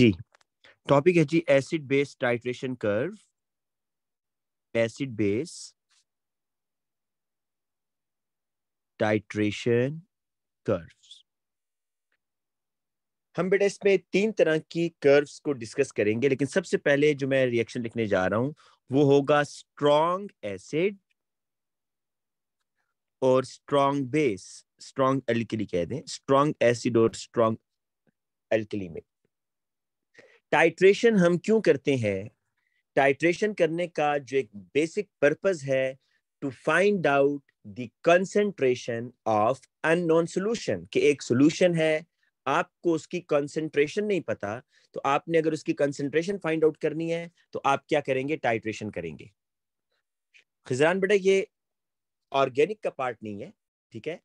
जी topic है जी acid base titration curve acid base titration curves हम बेटा इसमें तीन तरह की कर्व्स को डिस्कस करेंगे लेकिन सबसे पहले जो मैं रिएक्शन लिखने जा रहा हूं वो होगा स्ट्रॉन्ग एसिड और स्ट्रॉन्ग बेस स्ट्रॉन्ग एल्कि कह दें स्ट्रॉन्ग एसिड और स्ट्रॉन्ग एल्कि में टाइट्रेशन हम क्यों करते हैं टाइट्रेशन करने का जो एक बेसिक पर्पज है to find out the concentration of unknown solution कि एक सॉल्यूशन है आपको उसकी कंसेंट्रेशन नहीं पता तो आपने अगर उसकी कंसेंट्रेशन फाइंड आउट करनी है तो आप क्या करेंगे टाइट्रेशन करेंगे खिजरान बेटा ये ऑर्गेनिक का पार्ट नहीं है ठीक है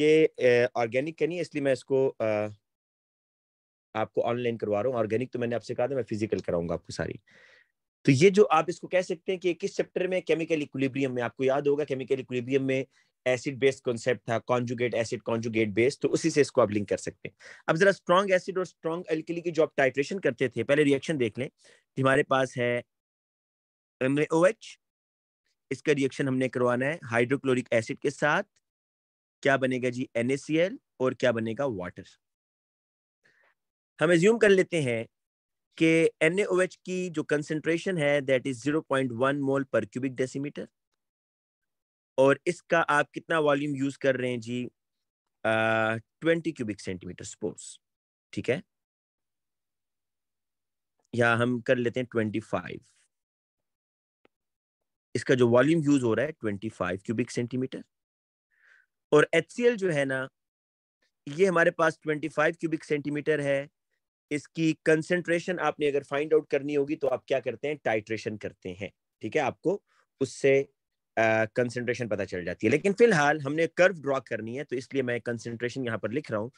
ये ऑर्गेनिक का नहीं है इसलिए मैं इसको आ, आपको ऑनलाइन करवा रहा हूँ ऑर्गेनिक तो मैंने आपसे कहा था मैं फिजिकल कराऊंगा आपको सारी तो ये जो आप इसको कह सकते हैं कि किस चैप्टर में केमिकल इक्विलिब्रियम में आपको याद होगा केमिकल इक्विलिब्रियम में एसिड बेस्ड कॉन्सेप्ट था कॉन्जुगेट एसिड कॉन्जुगेट बेस्ड तो उसी से इसको आप लिंक कर सकते हैं अब जरा स्ट्रॉन्ग एसिड और स्ट्रॉन्ग एल्किली की जो आप टाइट्रेशन करते थे पहले रिएक्शन देख लें कि हमारे पास है एम इसका रिएक्शन हमने करवाना है हाइड्रोक्लोरिक एसिड के साथ क्या बनेगा जी एन और क्या बनेगा वाटर हम एज्यूम कर लेते हैं कि एन की जो कंसेंट्रेशन है that is 0.1 mole per cubic decimetre और इसका आप कितना वॉल्यूम यूज कर रहे हैं जी ट्वेंटी क्यूबिक सेंटीमीटर सपोज ठीक है या हम कर लेते हैं ट्वेंटी फाइव इसका जो वॉल्यूम यूज हो रहा है ट्वेंटी फाइव क्यूबिक सेंटीमीटर और एच जो है ना ये हमारे पास ट्वेंटी फाइव क्यूबिक सेंटीमीटर है इसकी कंसेंट्रेशन आपने अगर फाइंड आउट करनी होगी तो आप क्या करते हैं टाइट्रेशन करते हैं ठीक है आपको उससे कंसेंट्रेशन uh, पता चल जाती है लेकिन फिलहाल हमने कर्व ड्रॉ करनी है तो इसलिए मैं कंसेंट्रेशन यहाँ पर लिख रहा हूँ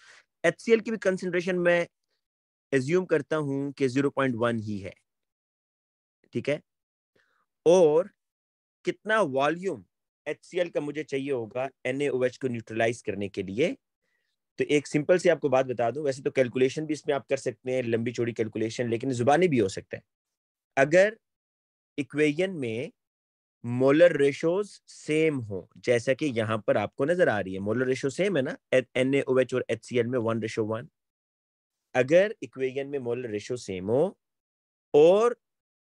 एच की भी कंसेंट्रेशन मैं एज्यूम करता हूँ कि 0.1 ही है ठीक है और कितना वॉल्यूम एच का मुझे चाहिए होगा एन को न्यूट्रलाइज करने के लिए तो एक सिंपल सी आपको बात बता दूं वैसे तो कैलकुलेशन भी इसमें आप कर सकते हैं लंबी चौड़ी कैलकुलेशन लेकिन जुबानी भी हो सकता है अगर इक्वेजन में मोलर रेशोज सेम हो जैसा कि यहाँ पर आपको नजर आ रही है मोलर रेशो सेम है ना एन ए OH और एच में वन रेशो वन अगर इक्वेजन में मोलर रेशो सेम हो और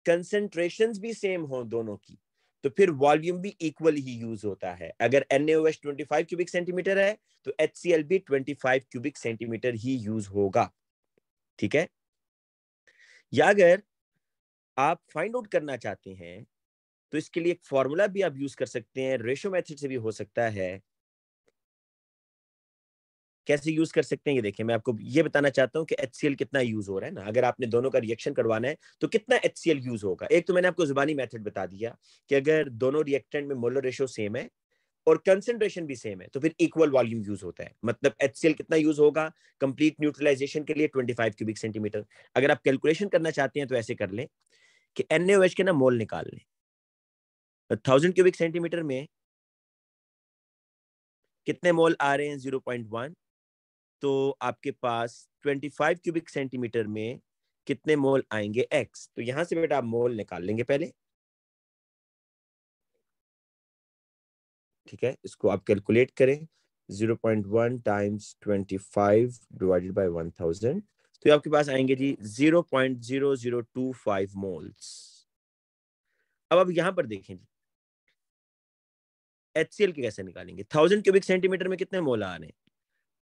कंसेंट्रेशन भी सेम हो दोनों की तो फिर वॉल्यूम भी इक्वल ही यूज होता है अगर N twenty five cubic centimetre है तो एच सी एल भी ट्वेंटी फाइव क्यूबिक सेंटीमीटर ही यूज होगा ठीक है या अगर आप फाइंड आउट करना चाहते हैं तो इसके लिए एक फॉर्मूला भी आप यूज कर सकते हैं रेशो मेथड से भी हो सकता है कैसे यूज कर सकते हैं ये देखिए मैं आपको ये बताना चाहता हूँ कि एच कितना यूज हो रहा है ना अगर आपने दोनों का रिएक्शन करवाना है तो कितना एच यूज होगा एक तो मैंने आपको जुबानी मेथड बता दिया कि अगर दोनों रिएक्टेंट में मोलर रेशो सेम है और कंसेंट्रेशन भी सेम है तो फिर इक्वल वॉल्यूम यूज होता है मतलब एच कितना यूज होगा कंप्लीट न्यूट्रलाइजेशन के लिए 25 क्यूबिक सेंटीमीटर अगर आप कैलकुलेशन करना चाहते हैं तो ऐसे कर लें कि एन के ना मोल निकाल लें थाउजेंड क्यूबिक सेंटीमीटर में कितने मोल आ रहे हैं जीरो पॉइंट वन तो आपके पास 25 क्यूबिक सेंटीमीटर में कितने मोल आएंगे एक्स तो यहां से बेटा आप मोल निकाल लेंगे पहले ठीक है इसको आप कैलकुलेट करें 0.1 टाइम्स 25 डिवाइडेड बाय 1000 तो आपके पास आएंगे जी 0.0025 मोल्स अब आप यहां पर देखें जी एच के कैसे निकालेंगे थाउजेंड क्यूबिक सेंटीमीटर में कितने मोल आ रहे हैं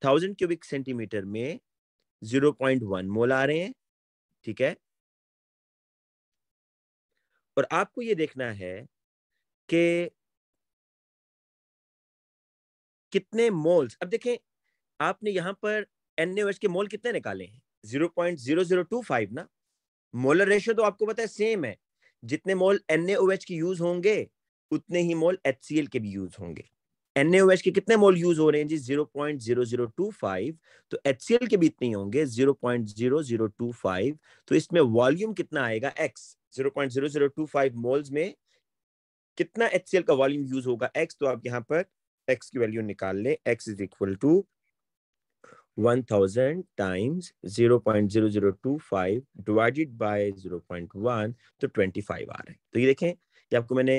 थाउजेंड क्यूबिक सेंटीमीटर में जीरो पॉइंट वन मोल आ रहे हैं ठीक है और आपको ये देखना है कि कितने मोल्स अब देखें आपने यहां पर एन के मोल कितने निकाले हैं zero point zero zero two five ना मोलर रेशियो तो आपको पता है सेम है जितने मोल एन की यूज होंगे उतने ही मोल एच के भी यूज होंगे एन के कितने मोल यूज हो रहे हैं जी zero point zero zero two five तो एच के भी इतने होंगे zero point zero zero two five तो इसमें वॉल्यूम कितना आएगा X zero point zero zero two five moles में कितना एच का वॉल्यूम यूज होगा एक्स तो आप यहाँ पर एक्स की वैल्यू निकाल लें X is equal to 1000 times 0 0.0025 divided by 0.1 तो 25 आ रहा है तो ये देखें कि आपको मैंने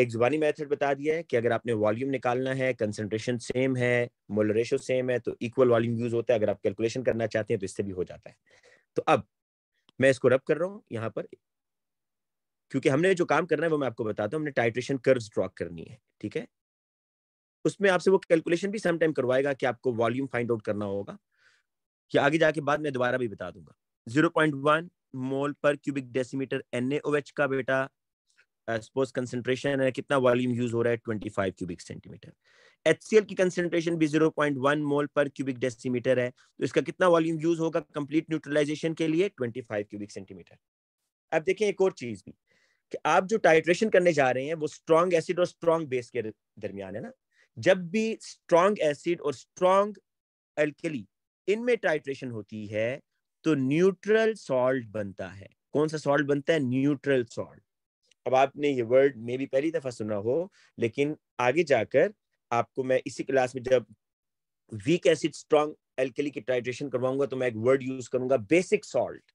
एक जुबानी मेथड बता दिया है कि अगर आपने वॉल्यूम निकालना है कंसंट्रेशन सेम है मोलर रेशो सेम है तो इक्वल वॉल्यूम यूज होता है अगर आप कैलकुलेशन करना चाहते हैं तो इससे भी हो जाता है तो अब मैं इसको रब कर रहा हूँ यहाँ पर क्योंकि हमने जो काम करना है वो मैं आपको बताता हूँ हमने टाइट्रेशन कर्व ड्रॉ करनी है ठीक है उसमें आपसे वो कैलकुलेशन भी समटाइम करवाएगा कि आपको वॉल्यूम फाइंड आउट करना होगा कि आगे जाके बाद में दोबारा भी बता दूंगा 0.1 mole per cubic decimetre N का बेटा सपोज uh, कंसेंट्रेशन है कितना वॉल्यूम यूज हो रहा है twenty five cubic centimetre H की कंसेंट्रेशन भी zero point one mole per cubic decimetre है तो इसका कितना वॉल्यूम यूज होगा कंप्लीट न्यूट्रलाइजेशन के लिए ट्वेंटी फाइव क्यूबिक सेंटीमीटर अब देखें एक और चीज भी कि आप जो टाइट्रेशन करने जा रहे हैं वो स्ट्रॉन्ग एसिड और स्ट्रॉन्ग बेस के दरमियान है ना जब भी स्ट्रॉन्ग एसिड और स्ट्रॉन्ग एल्कली इनमें टाइट्रेशन होती है तो न्यूट्रल सॉल्ट बनता है कौन सा सॉल्ट बनता है न्यूट्रल सॉल्ट अब आपने ये वर्ड मे भी पहली दफा सुना हो लेकिन आगे जाकर आपको मैं इसी क्लास में जब वीक एसिड स्ट्रॉन्ग एल्केली की ट्राइड्रेशन करवाऊंगा तो मैं एक वर्ड यूज करूंगा बेसिक सॉल्ट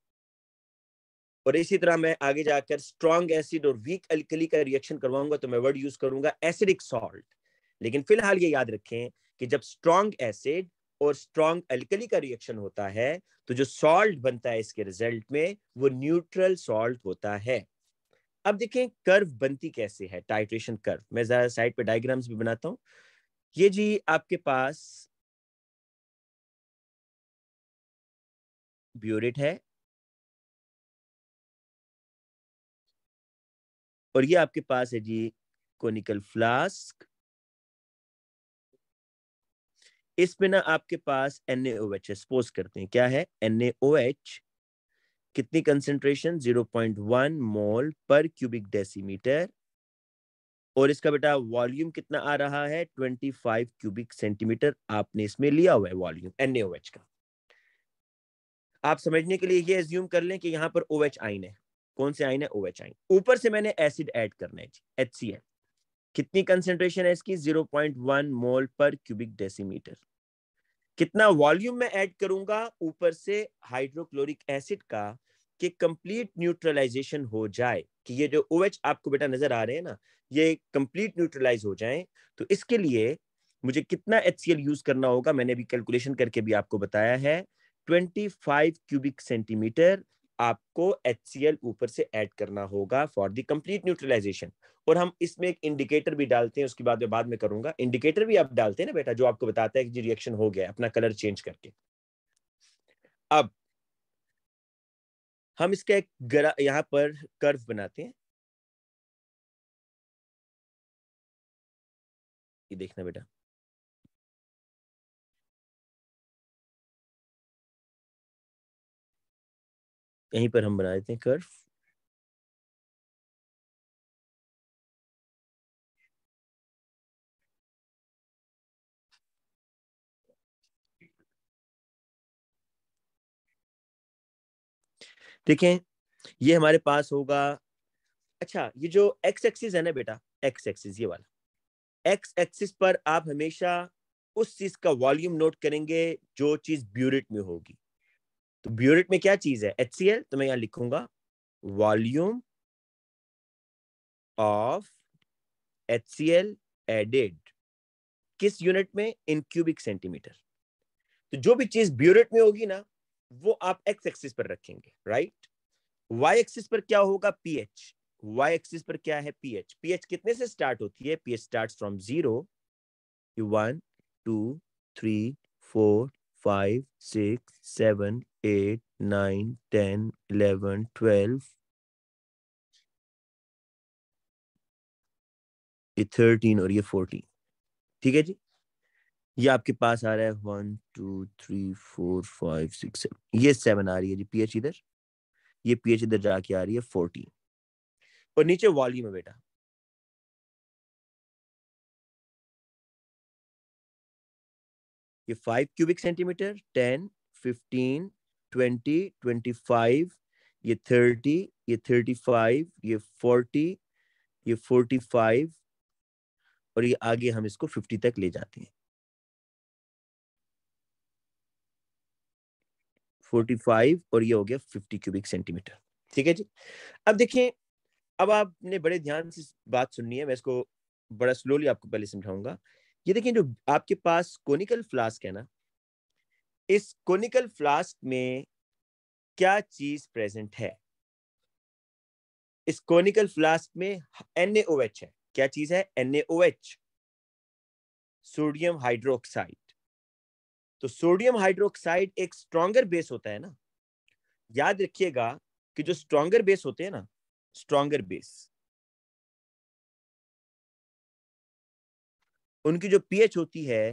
और इसी तरह मैं आगे जाकर स्ट्रॉन्ग एसिड और वीक एल्कली का रिएक्शन करवाऊंगा तो मैं वर्ड यूज करूंगा एसिडिक सॉल्ट लेकिन फिलहाल ये याद रखें कि जब स्ट्रॉन्ग एसिड और स्ट्रॉन्ग एल्कली का रिएक्शन होता है तो जो सॉल्ट बनता है इसके रिजल्ट में वो न्यूट्रल सॉल्ट होता है अब देखें कर्व बनती कैसे है टाइट्रेशन कर्व मैं जरा साइड पे डायग्राम्स भी बनाता हूँ ये जी आपके पास ब्यूरेट है और ये आपके पास है जी कोनिकल फ्लास्क इसमें ना आपके पास एन एच सपोज करते हैं क्या है एन ए ओ एच कितनी concentration 0.1 mole per cubic decimetre और इसका बेटा वॉल्यूम कितना आ रहा है 25 क्यूबिक सेंटीमीटर आपने इसमें लिया हुआ है वॉल्यूम एनएओएच का आप समझने के लिए ये एज्यूम कर लें कि यहाँ पर ओ OH आइन है कौन से आइन है ओ OH आइन ऊपर से मैंने एसिड ऐड करना है एच कितनी कंसेंट्रेशन है इसकी 0.1 मोल पर क्यूबिक डेसीमीटर कितना वॉल्यूम में ऐड करूंगा ऊपर से हाइड्रोक्लोरिक एसिड का कि कंप्लीट न्यूट्रलाइजेशन हो जाए कि ये जो ओ OH आपको बेटा नजर आ रहे हैं ना ये कंप्लीट न्यूट्रलाइज हो जाए तो इसके लिए मुझे कितना एच यूज करना होगा मैंने भी कैलकुलेशन करके भी आपको बताया है 25 क्यूबिक सेंटीमीटर आपको एच ऊपर से ऐड करना होगा फॉर द कंप्लीट न्यूट्रलाइजेशन और हम इसमें एक इंडिकेटर भी डालते हैं उसके बाद में बाद में करूंगा इंडिकेटर भी आप डालते हैं ना बेटा जो आपको बताता है कि जी रिएक्शन हो गया अपना कलर चेंज करके अब हम इसका एक यहां पर कर्व बनाते हैं ये देखना बेटा यहीं पर हम बना देते हैं कर्व देखें ये हमारे पास होगा अच्छा ये जो एक्स एक्सिस है ना बेटा एक्स एक्सिस ये वाला एक्स एक्सिस पर आप हमेशा उस चीज का वॉल्यूम नोट करेंगे जो चीज ब्यूरिट में होगी तो ब्यूरेट में क्या चीज है एच तो मैं यहां लिखूंगा वॉल्यूम ऑफ एच एडेड किस यूनिट में इन क्यूबिक सेंटीमीटर तो जो भी चीज ब्यूरेट में होगी ना वो आप एक्स एक्सिस पर रखेंगे राइट वाई एक्सिस पर क्या होगा पीएच वाई एक्सिस पर क्या है पीएच पीएच कितने से स्टार्ट होती है pH start from zero one two three four five six seven eight nine ten eleven twelve ये थर्टीन और ये फोर्टीन ठीक है जी ये आपके पास आ रहा है one two three four five six seven ये सेवन आ रही है जी एच इधर ये एच इधर जाके आ रही है फोर्टीन और नीचे वॉल्यूम है बेटा ये five cubic centimetre ten fifteen twenty twenty five ये थर्टी ये थर्टी फाइव ये फोर्टी ये फोर्टी फाइव और ये आगे हम इसको फिफ्टी तक ले जाते हैं फोर्टी फाइव और ये हो गया फिफ्टी क्यूबिक सेंटीमीटर ठीक है जी अब देखिए अब आपने बड़े ध्यान से बात सुननी है मैं इसको बड़ा स्लोली आपको पहले समझाऊंगा ये देखिए जो आपके पास कोनिकल फ्लास्क है ना इस कोनिकल फ्लास्क में क्या चीज प्रेजेंट है इस कोनिकल फ्लास्क में एच है क्या चीज है एच सोडियम हाइड्रोक्साइड तो सोडियम हाइड्रोक्साइड एक स्ट्रॉन्गर बेस होता है ना याद रखिएगा कि जो स्ट्रॉन्गर बेस होते हैं ना स्ट्रॉन्गर बेस उनकी जो पीएच होती है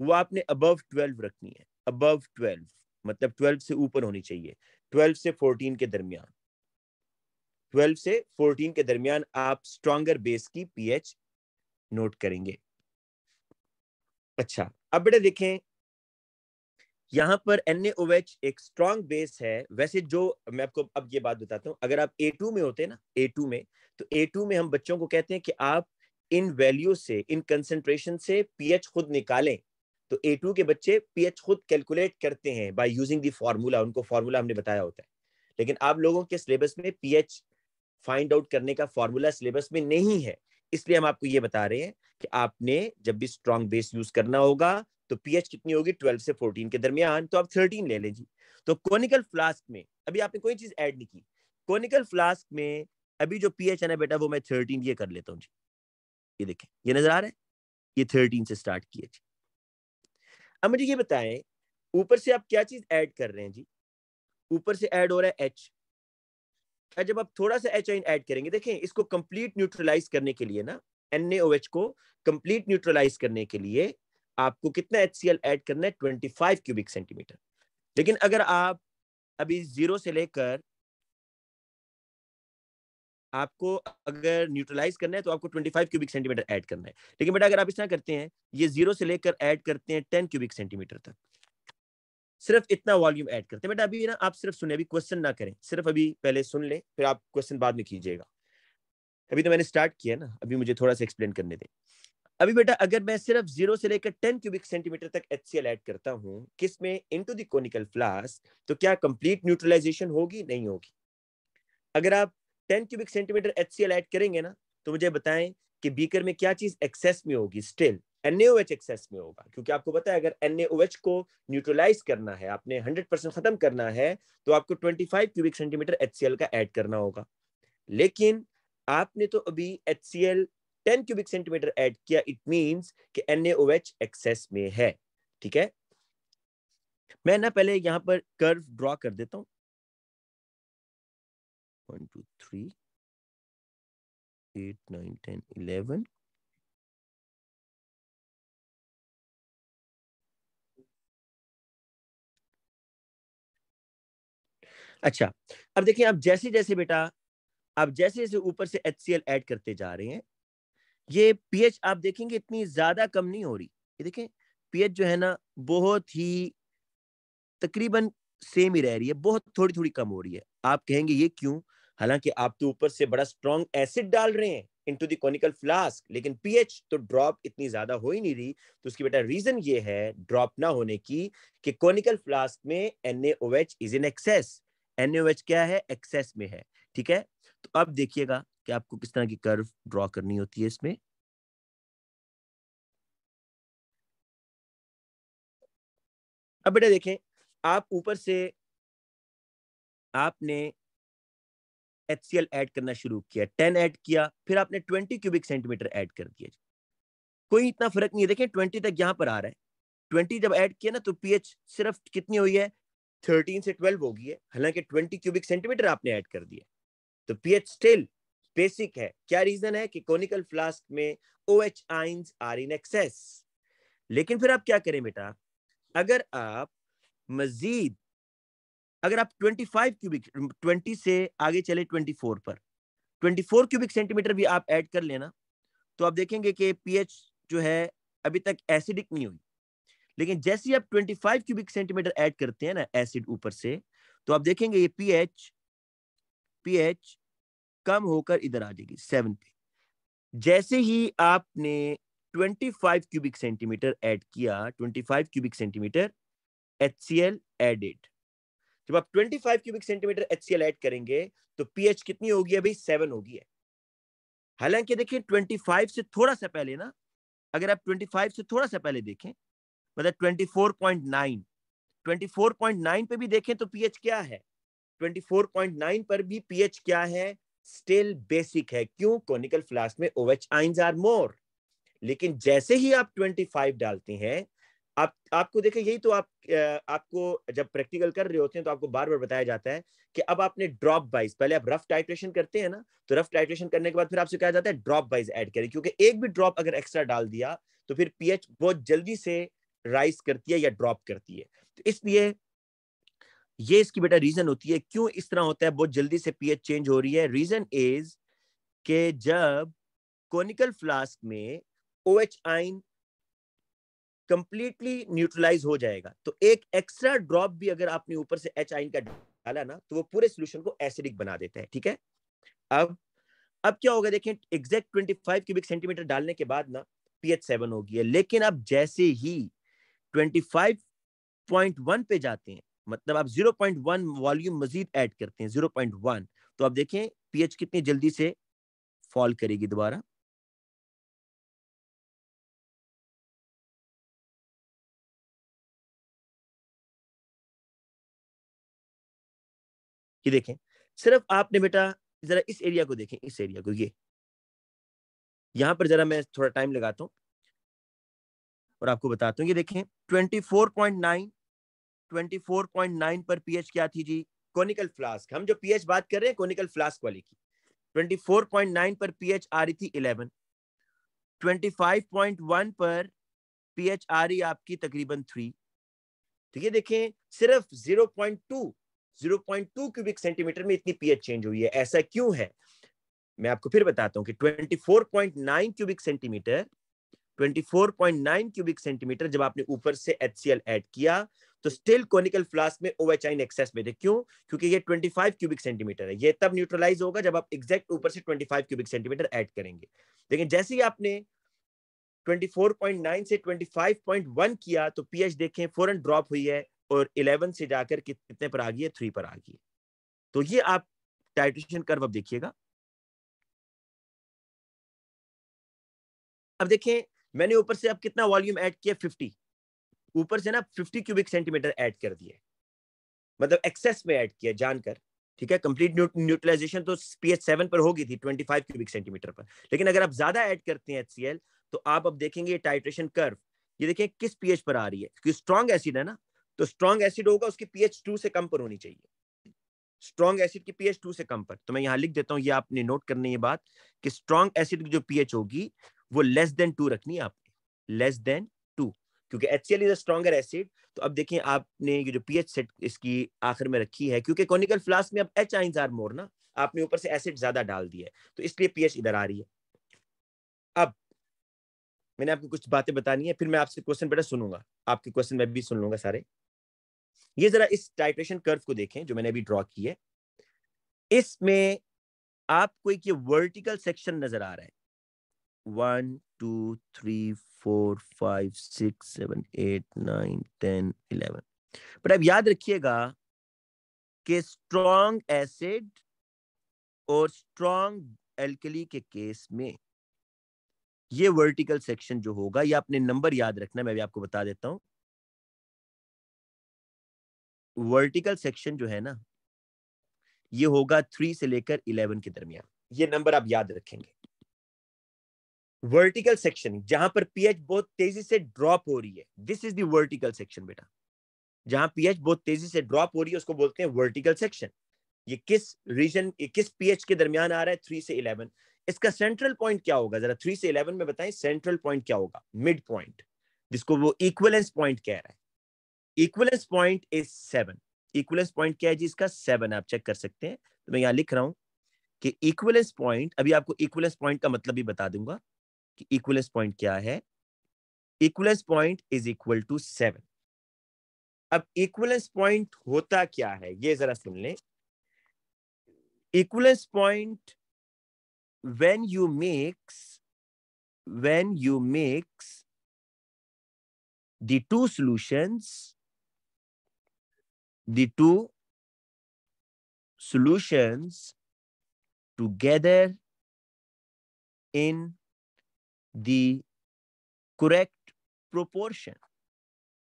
वो आपने अबव ट्वेल्व रखनी है अबव ट्वेल्व मतलब ट्वेल्व से ऊपर होनी चाहिए ट्वेल्व से फोर्टीन के दरमियान ट्वेल्व से फोर्टीन के दरमियान आप स्ट्रॉन्गर बेस की पीएच नोट करेंगे अच्छा अब बेटे देखें यहां पर एन एक स्ट्रॉन्ग बेस है वैसे जो मैं आपको अब ये बात बताता हूं अगर आप ए टू में होते हैं ना ए टू में तो ए टू में हम बच्चों को कहते हैं कि आप इन वैल्यू से इन कंसेंट्रेशन से पीएच खुद निकालें तो ए टू के बच्चे पी एच खुद कैलकुलेट करते हैं बाय यूजिंग दी फार्मूला उनको फार्मूला हमने बताया होता है लेकिन आप लोगों के सिलेबस में पी एच फाइंड आउट करने का फार्मूला सिलेबस में नहीं है इसलिए हम आपको ये बता रहे हैं कि आपने जब भी स्ट्रॉन्ग बेस यूज करना होगा तो पी एच कितनी होगी ट्वेल्व से फोर्टीन के दरमियान तो आप थर्टीन ले लीजिए तो कॉनिकल फ्लास्क में अभी आपने कोई चीज ऐड नहीं की कॉनिकल फ्लास्क में अभी जो पी एच है ना बेटा वो मैं थर्टीन ये कर लेता हूँ जी ये देखें ये नजर आ रहा है ये थर्टीन से स्टार्ट किया जी अब मुझे ये बताएं ऊपर से आप क्या चीज ऐड कर रहे हैं जी ऊपर से ऐड हो रहा है एच जब आप थोड़ा सा एच आइन ऐड करेंगे देखें इसको कंप्लीट न्यूट्रलाइज करने के लिए ना एन को कंप्लीट न्यूट्रलाइज करने के लिए आपको कितना एच ऐड करना है फाइव क्यूबिक सेंटीमीटर लेकिन अगर आप अभी जीरो से लेकर आपको अगर न्यूट्रलाइज करना है तो आपको 25 क्यूबिक सेंटीमीटर ऐड करना है लेकिन बेटा अगर आप इस तरह करते हैं ये जीरो से लेकर ऐड करते हैं टेन क्यूबिक सेंटीमीटर तक सिर्फ इतना वॉल्यूम ऐड करते हैं बेटा अभी ना आप सिर्फ सुने अभी क्वेश्चन ना करें सिर्फ अभी पहले सुन लें फिर आप क्वेश्चन बाद में कीजिएगा अभी तो मैंने स्टार्ट किया ना अभी मुझे थोड़ा सा एक्सप्लेन करने दें अभी बेटा अगर मैं सिर्फ जीरो से लेकर टेन क्यूबिक सेंटीमीटर तक एच सी एल ऐड करता हूँ किसमें इन टू द फ्लास्क तो क्या कंप्लीट न्यूट्रलाइजेशन होगी नहीं होगी अगर आप ten cubic centimetre H add करेंगे ना तो मुझे बताएं कि बीकर में क्या चीज एक्सेस में होगी स्टिल NaOH एक्सेस में होगा क्योंकि आपको पता है अगर NaOH को न्यूट्रलाइज करना है आपने 100 परसेंट खत्म करना है तो आपको 25 क्यूबिक सेंटीमीटर HCl का ऐड करना होगा लेकिन आपने तो अभी HCl 10 क्यूबिक सेंटीमीटर ऐड किया इट मींस कि NaOH एक्सेस में है ठीक है मैं ना पहले यहां पर कर्व ड्रॉ कर देता हूं 1, 2, 3, 8, 9, 10, 11. अच्छा अब देखिए आप जैसे जैसे बेटा आप जैसे जैसे ऊपर से एच सी एल ऐड करते जा रहे हैं ये पीएच आप देखेंगे इतनी ज्यादा कम नहीं हो रही ये देखें पीएच जो है ना बहुत ही तकरीबन सेम ही रह रही है बहुत थोड़ी थोड़ी कम हो रही है आप कहेंगे ये क्यों हालांकि आप तो ऊपर से बड़ा स्ट्रॉन्ग एसिड डाल रहे हैं इनटू द कॉनिकल फ्लास्क लेकिन पीएच तो ड्रॉप इतनी ज्यादा हो ही नहीं रही तो उसकी बेटा रीजन ये है ड्रॉप ना होने की कि कॉनिकल फ्लास्क में NaOH is in excess NaOH क्या है एक्सेस में है ठीक है तो अब देखिएगा कि आपको किस तरह की कर्व ड्रॉ करनी होती है इसमें अब बेटा देखें आप ऊपर से आपने एच ऐड करना शुरू किया टेन ऐड किया फिर आपने ट्वेंटी क्यूबिक सेंटीमीटर ऐड कर दिया कोई इतना फर्क नहीं है देखें ट्वेंटी तक यहाँ पर आ रहा है ट्वेंटी जब ऐड किया ना तो पी सिर्फ कितनी हुई है थर्टीन से ट्वेल्व होगी है हालांकि ट्वेंटी क्यूबिक सेंटीमीटर आपने ऐड कर दिया तो पीएच स्टिल बेसिक है क्या रीजन है कि कॉनिकल फ्लास्क में O H ions are in excess लेकिन फिर आप क्या करें बेटा अगर आप मजीद अगर आप 25 क्यूबिक 20 से आगे चले 24 पर 24 क्यूबिक सेंटीमीटर भी आप ऐड कर लेना तो आप देखेंगे कि पीएच जो है अभी तक एसिडिक नहीं हुई लेकिन जैसे ही आप 25 क्यूबिक सेंटीमीटर ऐड करते हैं ना एसिड ऊपर से तो आप देखेंगे ये पीएच पीएच कम होकर इधर आ जाएगी सेवन पे जैसे ही आपने 25 क्यूबिक सेंटीमीटर ऐड किया 25 cubic centimetre H C L added जब आप 25 क्यूबिक सेंटीमीटर एच ऐड करेंगे तो पीएच कितनी होगी है भाई सेवन होगी है हालांकि देखिए 25 से थोड़ा सा पहले ना अगर आप 25 से थोड़ा सा पहले देखें मतलब 24.9 24.9 पे भी देखें तो पीएच क्या है 24.9 पर भी पीएच क्या है स्टिल बेसिक है क्यों कॉनिकल फ्लास्क में ओवेच आइंस आर मोर लेकिन जैसे ही आप 25 डालते हैं आप आपको देखें यही तो आप आपको जब प्रैक्टिकल कर रहे होते हैं तो आपको बार बार बताया जाता है कि अब आपने ड्रॉप वाइज पहले आप रफ टाइट्रेशन करते हैं ना तो रफ टाइट्रेशन करने के बाद फिर आपसे कहा जाता है ड्रॉप वाइज ऐड करें क्योंकि एक भी ड्रॉप अगर एक्स्ट्रा डाल दिया तो फिर पीएच बहुत जल्दी से राइज करती है या ड्रॉप करती है तो इसलिए ये इसकी बेटा रीजन होती है क्यों इस तरह होता है बहुत जल्दी से पीएच चेंज हो रही है रीजन इज के जब कॉनिकल फ्लास्क में O H ion completely neutralise हो जाएगा तो एक एक्स्ट्रा ड्रॉप भी अगर आपने ऊपर से एच आइन का डाला ना तो वो पूरे सोल्यूशन को एसिडिक बना देता है ठीक है अब अब क्या होगा देखें exact twenty five cubic centimetre डालने के बाद ना पीएच सेवन होगी है लेकिन आप जैसे ही ट्वेंटी फाइव पॉइंट वन पे जाते हैं मतलब आप जीरो पॉइंट वन वॉल्यूम मजीद ऐड करते हैं जीरो पॉइंट वन तो आप देखें पीएच कितनी जल्दी से फॉल करेगी दोबारा ये देखें सिर्फ आपने बेटा जरा इस एरिया को देखें इस एरिया को ये यहां पर जरा मैं थोड़ा टाइम लगाता हूं और आपको बताता हूं ये देखें 24.9 24.9 पर पीएच क्या थी जी कॉनिकल फ्लास्क हम जो पीएच बात कर रहे हैं कॉनिकल फ्लास्क वाली की 24.9 पर पीएच आ रही थी 11 25.1 पर पीएच आ रही आपकी तकरीबन थ्री तो ये देखें सिर्फ 0.2 0.2 क्यूबिक सेंटीमीटर में इतनी पीएच चेंज हुई है ऐसा क्यों है मैं आपको फिर बताता हूं कि 24.9 क्यूबिक सेंटीमीटर 24.9 क्यूबिक सेंटीमीटर जब आपने ऊपर से एच ऐड किया तो स्टिल कोनिकल फ्लास्क में ओ आयन एक्सेस में थे क्यों क्योंकि ये 25 क्यूबिक सेंटीमीटर है ये तब न्यूट्रलाइज होगा जब आप एग्जैक्ट ऊपर से 25 क्यूबिक सेंटीमीटर ऐड करेंगे लेकिन जैसे ही आपने 24.9 से 25.1 किया तो पीएच देखें फौरन ड्रॉप हुई है और इलेवन से जाकर कितने पर आ गई है थ्री पर आ गई है तो ये आप टाइट्रेशन कर्व अब देखिएगा अब देखें मैंने ऊपर से अब कितना वॉल्यूम ऐड किया फिफ्टी ऊपर से ना 50 क्यूबिक सेंटीमीटर ऐड कर दिए मतलब एक्सेस में ऐड किया जानकर ठीक है कंप्लीट न्यूट्रलाइजेशन तो पीएच सेवन पर होगी थी 25 क्यूबिक सेंटीमीटर पर लेकिन अगर आप ज्यादा ऐड करते हैं एच तो आप अब देखेंगे ये टाइट्रेशन कर्व ये देखें किस पीएच पर आ रही है क्योंकि स्ट्रॉन्ग एसिड है ना तो स्ट्रॉन्ग एसिड होगा उसकी पीएच टू से कम पर होनी चाहिए स्ट्रॉन्ग एसिड की पीएच टू से कम पर तो मैं यहाँ लिख देता हूँ ये आपने नोट करनी है बात कि स्ट्रॉन्ग एसिड की जो पीएच होगी वो लेस देन टू रखनी है आपने लेस देन टू क्योंकि H C L is stronger acid तो अब देखिए आपने ये जो पीएच सेट इसकी आखिर में रखी है क्योंकि कॉनिकल फ्लास्क में अब एच आइंस आर मोर ना आपने ऊपर से एसिड ज्यादा डाल दिया है तो इसलिए पीएच इधर आ रही है अब मैंने आपको कुछ बातें बतानी है फिर मैं आपसे क्वेश्चन बेटा सुनूंगा आपके क्वेश्चन मैं भी सुन लूंगा सारे ये जरा इस टाइट्रेशन कर्व को देखें जो मैंने अभी ड्रॉ की है इसमें आपको एक ये वर्टिकल सेक्शन नजर आ रहा है one two three four five six seven eight nine ten eleven but आप याद रखिएगा कि स्ट्रॉन्ग एसिड और स्ट्रॉन्ग एल्कली के केस में ये वर्टिकल सेक्शन जो होगा ये आपने नंबर याद रखना मैं भी आपको बता देता हूं वर्टिकल सेक्शन जो है ना ये होगा थ्री से लेकर इलेवन के दरमियान ये नंबर आप याद रखेंगे वर्टिकल सेक्शन जहां पर पीएच बहुत तेजी से ड्रॉप हो रही है दिस इज वर्टिकल सेक्शन बेटा जहां पीएच बहुत तेजी से ड्रॉप हो रही है उसको बोलते हैं वर्टिकल सेक्शन ये किस रीजन ये किस पीएच के दरमियान आ रहा है थ्री से इलेवन इसका सेंट्रल पॉइंट क्या होगा जरा थ्री से इलेवन में बताएं सेंट्रल पॉइंट क्या होगा मिड पॉइंट जिसको वो इक्वलेंस पॉइंट कह रहा है equivalence point is seven equivalence point क्या है जी इसका सेवन आप चेक कर सकते हैं तो मैं यहाँ लिख रहा हूं कि इक्वलेंस पॉइंट अभी आपको इक्वलेंस पॉइंट का मतलब भी बता दूंगा कि इक्वलेंस पॉइंट क्या है equivalence point is equal to seven अब इक्वलेंस पॉइंट होता क्या है ये जरा सुन लें equivalence point when you makes when you makes the two solutions the two solutions together in the correct proportion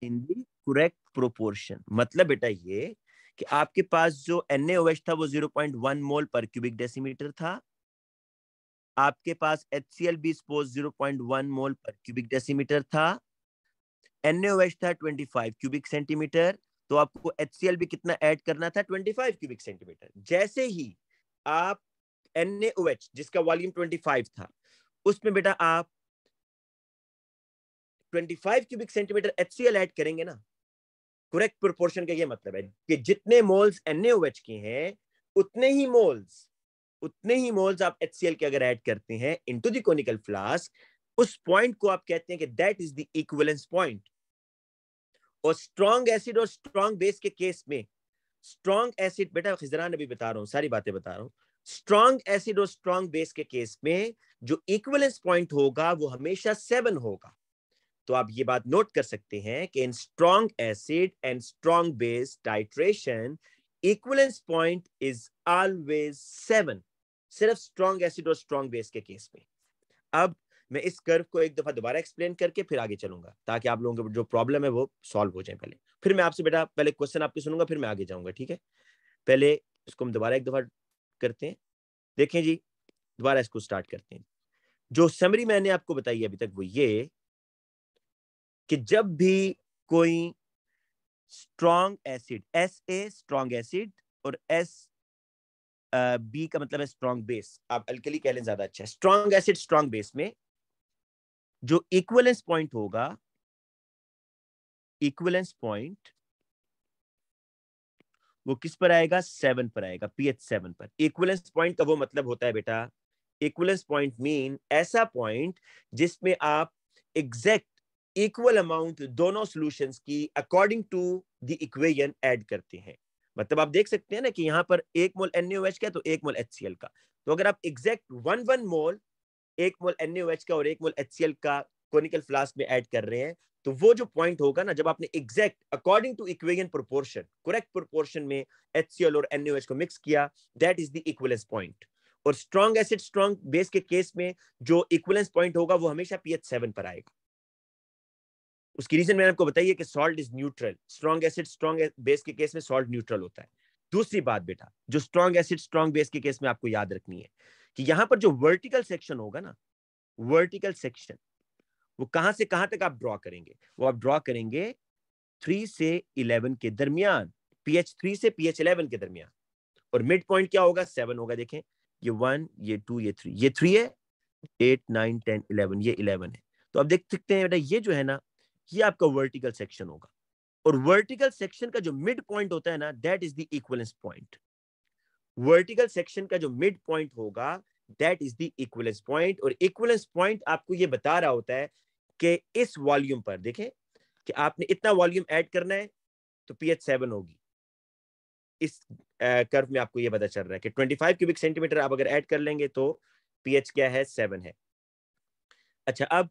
in the correct proportion matlab beta ye कि आपके पास जो NaOH था वो 0.1 मोल पर क्यूबिक डेसीमीटर था आपके पास HCl भी suppose 0.1 mole per cubic decimetre था NaOH था 25 क्यूबिक सेंटीमीटर तो आपको एच भी कितना ऐड करना था 25 क्यूबिक सेंटीमीटर जैसे ही आप NaOH जिसका वॉल्यूम 25 था उसमें बेटा आप 25 क्यूबिक सेंटीमीटर एच ऐड करेंगे ना करेक्ट प्रोपोर्शन का ये मतलब है कि जितने मोल्स NaOH के हैं उतने ही मोल्स उतने ही मोल्स आप एच के अगर ऐड करते हैं इन टू कोनिकल फ्लास्क उस पॉइंट को आप कहते हैं कि that is the equivalence point और स्ट्रॉन्ग एसिड और स्ट्रॉन्ग बेस के केस में स्ट्रॉन्ग एसिड बेटा खिजरा ने भी बता रहा हूँ सारी बातें बता रहा हूँ स्ट्रॉन्ग एसिड और स्ट्रॉन्ग बेस के केस में जो इक्वलेंस पॉइंट होगा वो हमेशा सेवन होगा तो आप ये बात नोट कर सकते हैं कि in strong acid and strong base titration equivalence point is always seven सिर्फ स्ट्रॉन्ग एसिड और स्ट्रॉन्ग बेस के केस में अब मैं इस कर्व को एक दफा दोबारा एक्सप्लेन करके फिर आगे चलूंगा ताकि आप लोगों के जो प्रॉब्लम है वो सॉल्व हो जाए पहले फिर मैं आपसे बेटा पहले क्वेश्चन आपके सुनूंगा फिर मैं आगे जाऊंगा ठीक है पहले इसको हम दोबारा एक दफा करते हैं देखें जी दोबारा इसको स्टार्ट करते हैं जो समरी मैंने आपको बताई अभी तक वो ये कि जब भी कोई strong acid S A strong acid और एस बी uh, का मतलब है स्ट्रॉन्ग बेस आप अल्कली कह लें ज्यादा अच्छा स्ट्रॉन्ग एसिड स्ट्रॉन्ग बेस में जो इक्वलेंस पॉइंट होगा इक्वलेंस पॉइंट वो किस पर आएगा सेवन पर आएगा पीएच सेवन पर इक्वलेंस पॉइंट का वो मतलब होता है बेटा इक्वलेंस पॉइंट मीन ऐसा पॉइंट जिसमें आप एग्जैक्ट इक्वल अमाउंट दोनों सॉल्यूशंस की according to the equation add करते हैं मतलब आप देख सकते हैं ना कि यहाँ पर एक मोल एन का तो एक मोल एच का तो अगर आप एग्जैक्ट वन वन मोल एक मोल एन का और एक मोल एच का कोनिकल फ्लास्क में ऐड कर रहे हैं तो वो जो पॉइंट होगा ना जब आपने exact according to equation proportion correct proportion में एच और एन को मिक्स किया that is the equivalence point और स्ट्रॉन्ग एसिड स्ट्रॉन्ग बेस के केस में जो इक्वलेंस पॉइंट होगा वो हमेशा पीएच सेवन पर आएगा उसकी रीजन मैंने आपको बताई है कि salt is neutral strong acid strong base के केस में सॉल्ट न्यूट्रल होता है दूसरी बात बेटा जो स्ट्रॉन्ग एसिड स्ट्रॉन्ग बेस के केस में आपको याद रखनी है कि यहां पर जो वर्टिकल सेक्शन होगा ना वर्टिकल सेक्शन वो कहां से कहां तक आप ड्रॉ करेंगे वो आप ड्रॉ करेंगे थ्री से इलेवन के दरमियान पीएच थ्री से पीएच इलेवन के दरमियान और मिड पॉइंट क्या होगा सेवन होगा देखें ये वन ये टू ये थ्री ये थ्री है एट नाइन टेन इलेवन ये इलेवन है तो आप देख सकते हैं बेटा ये जो है ना ये आपका वर्टिकल सेक्शन होगा और वर्टिकल सेक्शन का जो मिड पॉइंट होता है ना that is the equivalence point vertical section का जो मिड पॉइंट होगा that is the equivalence point और इक्वलेंस पॉइंट आपको ये बता रहा होता है कि इस वॉल्यूम पर देखें कि आपने इतना वॉल्यूम ऐड करना है तो पीएच सेवन होगी इस कर्व में आपको ये पता चल रहा है कि 25 क्यूबिक सेंटीमीटर आप अगर ऐड कर लेंगे तो पीएच क्या है सेवन है अच्छा अब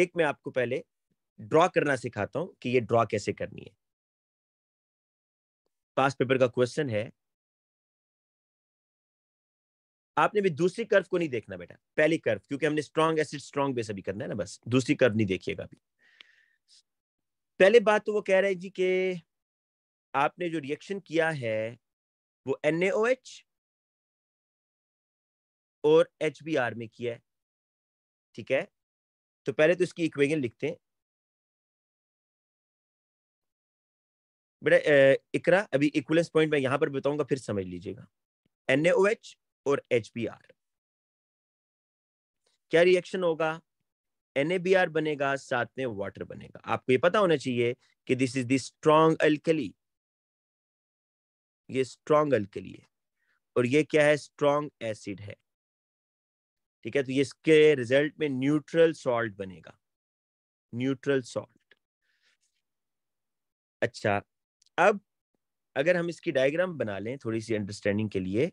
एक मैं आपको पहले ड्रॉ करना सिखाता हूं कि ये ड्रॉ कैसे करनी है पास पेपर का क्वेश्चन है आपने भी दूसरी कर्व को नहीं देखना बेटा पहली कर्व क्योंकि हमने स्ट्रॉन्ग एसिड स्ट्रॉन्ग बेस अभी करना है ना बस दूसरी कर्व नहीं देखिएगा अभी पहले बात तो वो कह रहे हैं जी के आपने जो रिएक्शन किया है वो एन और एच में किया है ठीक है तो पहले तो इसकी इक्वेशन लिखते हैं बेटा इकरा अभी इक्वलेंस पॉइंट मैं यहां पर बताऊंगा फिर समझ लीजिएगा एन और एच क्या रिएक्शन होगा आर बनेगा साथ में वाटर बनेगा आपको ये पता होना चाहिए कि this is the strong alkali ये स्ट्रॉन्ग अल्कली है और ये क्या है स्ट्रॉन्ग एसिड है ठीक है तो ये इसके रिजल्ट में न्यूट्रल सॉल्ट बनेगा न्यूट्रल सॉल्ट अच्छा अब अगर हम इसकी डायग्राम बना लें थोड़ी सी अंडरस्टैंडिंग के लिए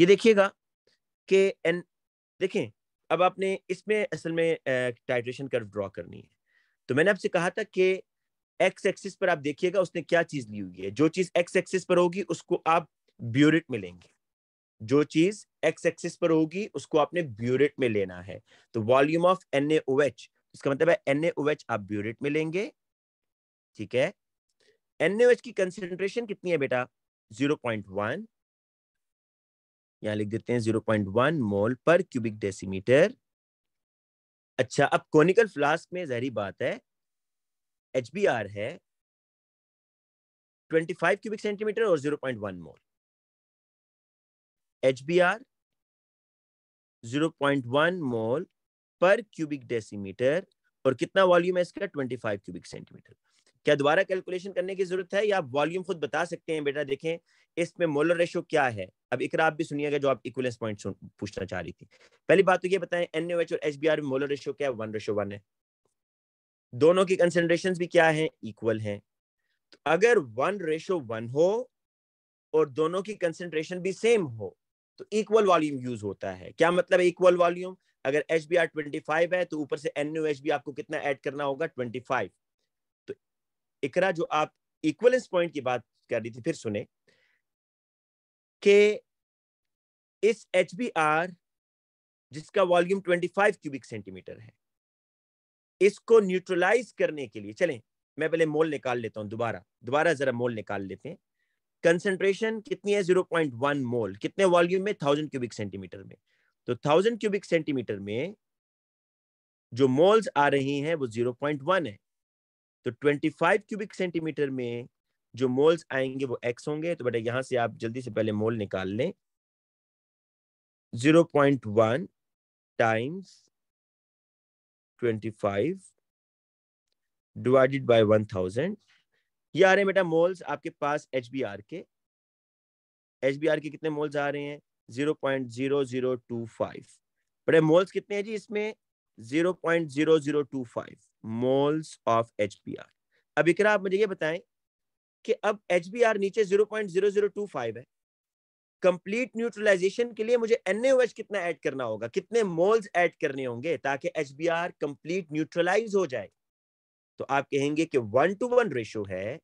ये देखिएगा कि एन देखें अब आपने इसमें असल में टाइट्रेशन कर्व ड्रॉ करनी है तो मैंने आपसे कहा था कि एक्स एक्सिस पर आप देखिएगा उसने क्या चीज ली हुई है जो चीज एक्स एक्सिस पर होगी उसको आप ब्यूरिट में लेंगे जो चीज एक्स एक्सिस पर होगी उसको आपने ब्यूरेट में लेना है तो वॉल्यूम ऑफ एन एच इसका मतलब है एन आप ब्यूरेट में लेंगे ठीक है एन एच की कंसेंट्रेशन कितनी है बेटा जीरो पॉइंट वन यहां लिख देते हैं zero point one mole per cubic decimetre अच्छा अब कॉनिकल फ्लास्क में जहरी बात है एच बी आर है ट्वेंटी फाइव क्यूबिक सेंटीमीटर और zero point one mole H B R zero point one mole per cubic decimetre और कितना वॉल्यूम है इसका ट्वेंटी फाइव क्यूबिक सेंटीमीटर क्या दोबारा कैलकुलेशन करने की जरूरत है या वॉल्यूम खुद बता सकते हैं बेटा देखें इसमें मोलर रेशो क्या है अब इकरा आप भी सुनिएगा जो आप इक्वलेंस पॉइंट पूछना चाह रही थी पहली बात तो ये बताएं एन और एच में मोलर रेशो क्या है वन रेशो वन है दोनों की कंसेंट्रेशन भी क्या है इक्वल है तो अगर वन रेशो वन हो और दोनों की कंसेंट्रेशन भी सेम हो तो इक्वल वॉल्यूम यूज होता है क्या मतलब इक्वल वॉल्यूम अगर H B R twenty five है तो ऊपर से एन एच बी आपको कितना ऐड करना होगा ट्वेंटी फाइव इकरा जो आप इक्वलेंस पॉइंट की बात कर रही थी फिर सुने के इस एच जिसका वॉल्यूम 25 क्यूबिक सेंटीमीटर है इसको न्यूट्रलाइज करने के लिए चलें मैं पहले मोल निकाल लेता हूं दोबारा दोबारा जरा मोल निकाल लेते हैं कंसेंट्रेशन कितनी है 0.1 मोल कितने वॉल्यूम में थाउजेंड क्यूबिक सेंटीमीटर में तो थाउजेंड क्यूबिक सेंटीमीटर में जो मोल्स आ रही हैं वो 0.1 है तो 25 क्यूबिक सेंटीमीटर में जो मोल्स आएंगे वो एक्स होंगे तो बेटा यहां से आप जल्दी से पहले मोल निकाल लें 0.1 टाइम्स 25 डिवाइडेड बाय 1000 ये आ रहे हैं बेटा मोल्स आपके पास एच बी आर के एच बी आर के कितने मोल्स आ रहे हैं 0.0025 बड़े मोल्स कितने हैं जी इसमें 0.0025 moles of H B R अब इकरा आप मुझे ये बताएं कि अब एच बी आर नीचे zero zero zero point two five है कंप्लीट न्यूट्रलाइजेशन के लिए मुझे एन एच कितना ऐड करना होगा कितने मोल्स ऐड करने होंगे ताकि H B R complete neutralise हो जाए तो आप कहेंगे कि वन टू वन रेशो है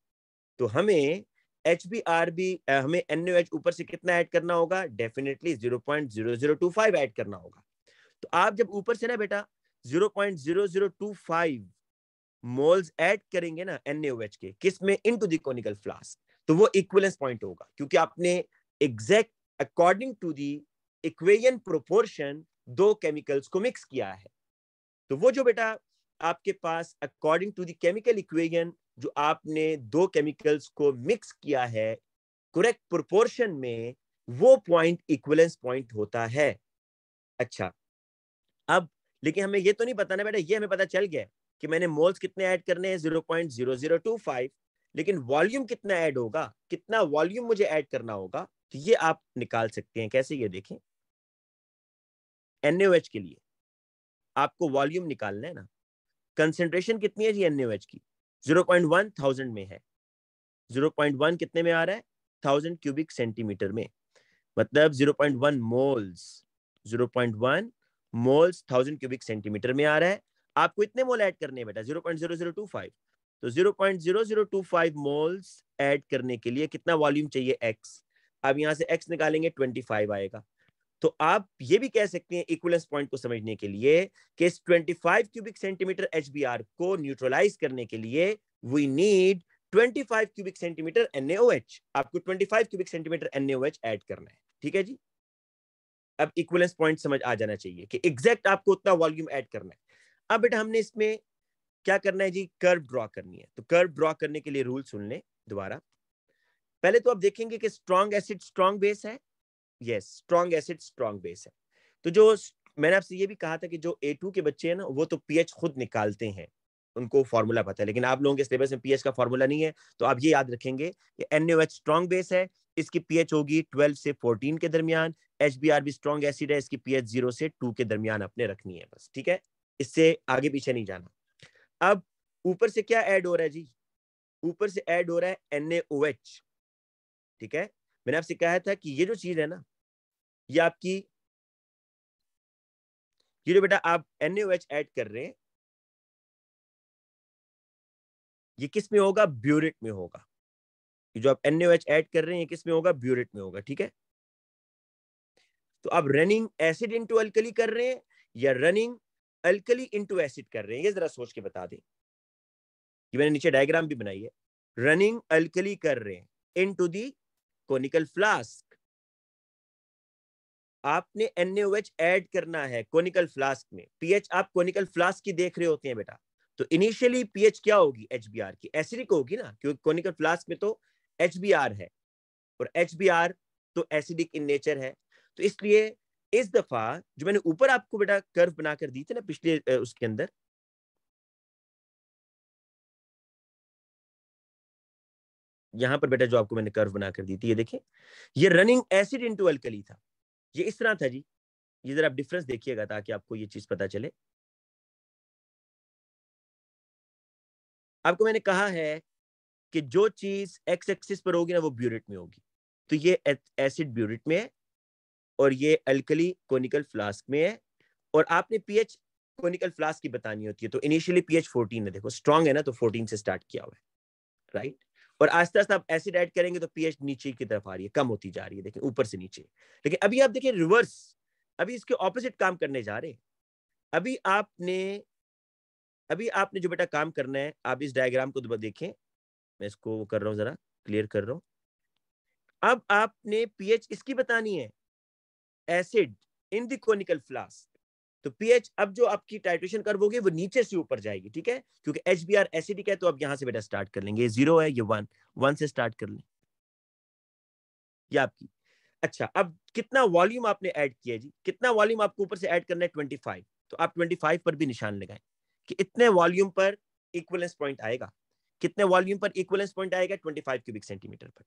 तो हमें एच बी आर भी हमें एन एच ऊपर से कितना ऐड करना होगा definitely zero point zero zero two five add करना होगा तो आप जब ऊपर से ना बेटा 0.0025 मोल्स ऐड करेंगे ना एनएच के किस में इनटू टू दोनिकल फ्लास्क तो वो इक्वलेंस पॉइंट होगा क्योंकि आपने exact according to the equation proportion दो केमिकल्स को मिक्स किया है तो वो जो बेटा आपके पास according to the chemical equation जो आपने दो केमिकल्स को मिक्स किया है करेक्ट प्रोपोर्शन में वो पॉइंट इक्वलेंस पॉइंट होता है अच्छा अब लेकिन हमें ये तो नहीं पता ना बेटा ये हमें पता चल गया कि मैंने मोल्स कितने ऐड करने हैं zero point zero zero two five लेकिन वॉल्यूम कितना ऐड होगा कितना वॉल्यूम मुझे ऐड करना होगा तो ये आप निकाल सकते हैं कैसे ये देखें एनएच के लिए आपको वॉल्यूम निकालना है ना कंसेंट्रेशन कितनी है जी एन की जीरो पॉइंट वन थाउजेंड में है जीरो पॉइंट वन कितने में आ रहा है थाउजेंड क्यूबिक सेंटीमीटर में मतलब zero point one moles zero point one moles thousand cubic centimetre में आ रहा है आपको इतने मोल ऐड करने हैं बेटा zero point zero zero two five तो zero point zero zero two five moles add करने के लिए कितना वॉल्यूम चाहिए एक्स अब यहाँ से एक्स निकालेंगे ट्वेंटी फाइव आएगा तो आप ये भी कह सकते हैं इक्वलेंस पॉइंट को समझने के लिए कि इस 25 क्यूबिक सेंटीमीटर एच को न्यूट्रलाइज करने के लिए we need 25 cubic centimetre NaOH आपको 25 क्यूबिक सेंटीमीटर NaOH ऐड करना है ठीक है जी अब इक्वलेंस पॉइंट समझ आ जाना चाहिए कि एग्जैक्ट आपको उतना वॉल्यूम ऐड करना है अब बेटा हमने इसमें क्या करना है जी कर्व ड्रॉ करनी है तो कर्व ड्रॉ करने के लिए रूल सुन लें दोबारा पहले तो आप देखेंगे कि स्ट्रॉन्ग एसिड स्ट्रॉन्ग बेस है yes strong acid strong base है तो जो मैंने आपसे ये भी कहा था कि जो ए के बच्चे हैं ना वो तो पी खुद निकालते हैं उनको फॉर्मूला पता है लेकिन आप लोगों के सिलेबस में पीएच का फॉर्मूला नहीं है तो आप ये याद रखेंगे कि एन स्ट्रॉन्ग बेस है इसकी पीएच होगी 12 से 14 के दरमियान एच बी आर भी स्ट्रॉन्ग एसिड है इसकी पीएच जीरो से टू के दरमियान आपने रखनी है बस ठीक है इससे आगे पीछे नहीं जाना अब ऊपर से क्या ऐड हो रहा है जी ऊपर से ऐड हो रहा है एन ठीक है मैंने आपसे कहा था कि ये जो चीज है ना ये आपकी ये जो बेटा आप एन ऐड कर रहे हैं ये किस में होगा ब्यूरिट में होगा कि जो आप एन एच एड कर रहे हैं किस में होगा ब्यूरेट में होगा ठीक है तो आप रनिंग एसिड इंटू अल्कली कर रहे हैं या रनिंग अल्कली इंटू एसिड कर रहे हैं ये जरा सोच के बता दें कि मैंने नीचे डायग्राम भी बनाई है रनिंग अल्कली कर रहे हैं इन टू दी कोनिकल फ्लास्क आपने एन एच एड करना है कोनिकल फ्लास्क में पीएच आप कोनिकल फ्लास्क की देख रहे होते हैं बेटा तो इनिशियली पीएच क्या होगी एच की एसिडिक होगी ना क्योंकि कोनिकल फ्लास्क में तो एच है और एच तो एसिडिक इन नेचर है तो इसलिए इस दफा जो मैंने ऊपर आपको बेटा कर्व बना कर दी थी ना पिछले उसके अंदर यहां पर बेटा जो आपको मैंने कर्व बना कर दी थी ये देखें ये रनिंग एसिड इनटू अल्कली था ये इस तरह था जी ये जरा आप डिफरेंस देखिएगा ताकि आपको ये चीज पता चले आपको मैंने कहा है कि जो चीज एक्स एक्सिस पर होगी ना वो ब्यूरेट में होगी तो ये एसिड ब्यूरेट में है और ये अल्कली कोनिकल फ्लास्क में है और आपने पीएच कोनिकल फ्लास्क की बतानी होती है तो इनिशियली पीएच 14 है देखो स्ट्रांग है ना तो 14 से स्टार्ट किया हुआ है राइट और आस्ते आस्ते आप एसिड ऐड करेंगे तो पीएच नीचे की तरफ आ रही है कम होती जा रही है देखिए ऊपर से नीचे लेकिन अभी आप देखिए रिवर्स अभी इसके ऑपोजिट काम करने जा रहे अभी आपने अभी आपने जो बेटा काम करना है आप इस डायग्राम को देखें मैं इसको वो कर रहा हूँ जरा क्लियर कर रहा हूँ अब आपने पीएच इसकी बतानी है एसिड इन द फ्लास्क तो पीएच अब जो आपकी टाइट्रेशन कर्व होगी वो नीचे से ऊपर जाएगी ठीक है क्योंकि एच बी आर एसिडिक है तो अब यहां से बेटा स्टार्ट कर लेंगे जीरो है ये वन वन से स्टार्ट कर लें ये आपकी अच्छा अब कितना वॉल्यूम आपने ऐड किया जी कितना वॉल्यूम आपको ऊपर से ऐड करना है ट्वेंटी तो आप ट्वेंटी पर भी निशान लगाए कि इतने वॉल्यूम पर इक्वलेंस पॉइंट आएगा कितने वॉल्यूम पर इक्वलेंस पॉइंट आएगा 25 क्यूबिक सेंटीमीटर पर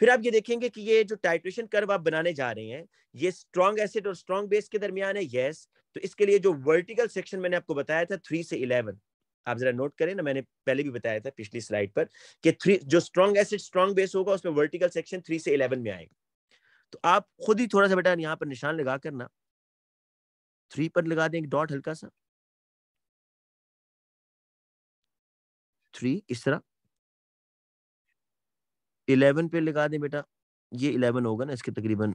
फिर आप ये देखेंगे कि ये जो टाइट्रेशन कर्व आप बनाने जा रहे हैं ये स्ट्रॉन्ग एसिड और स्ट्रॉन्ग बेस के दरमियान है यस तो इसके लिए जो वर्टिकल सेक्शन मैंने आपको बताया था थ्री से इलेवन आप जरा नोट करें ना मैंने पहले भी बताया था पिछली स्लाइड पर कि थ्री जो स्ट्रॉन्ग एसिड स्ट्रॉन्ग बेस होगा उसमें वर्टिकल सेक्शन थ्री से इलेवन में आएगा तो आप खुद ही थोड़ा सा बेटा यहाँ पर निशान लगा करना थ्री पर लगा दें डॉट हल्का सा थ्री इस तरह इलेवन पे लगा दें बेटा ये इलेवन होगा ना इसके तकरीबन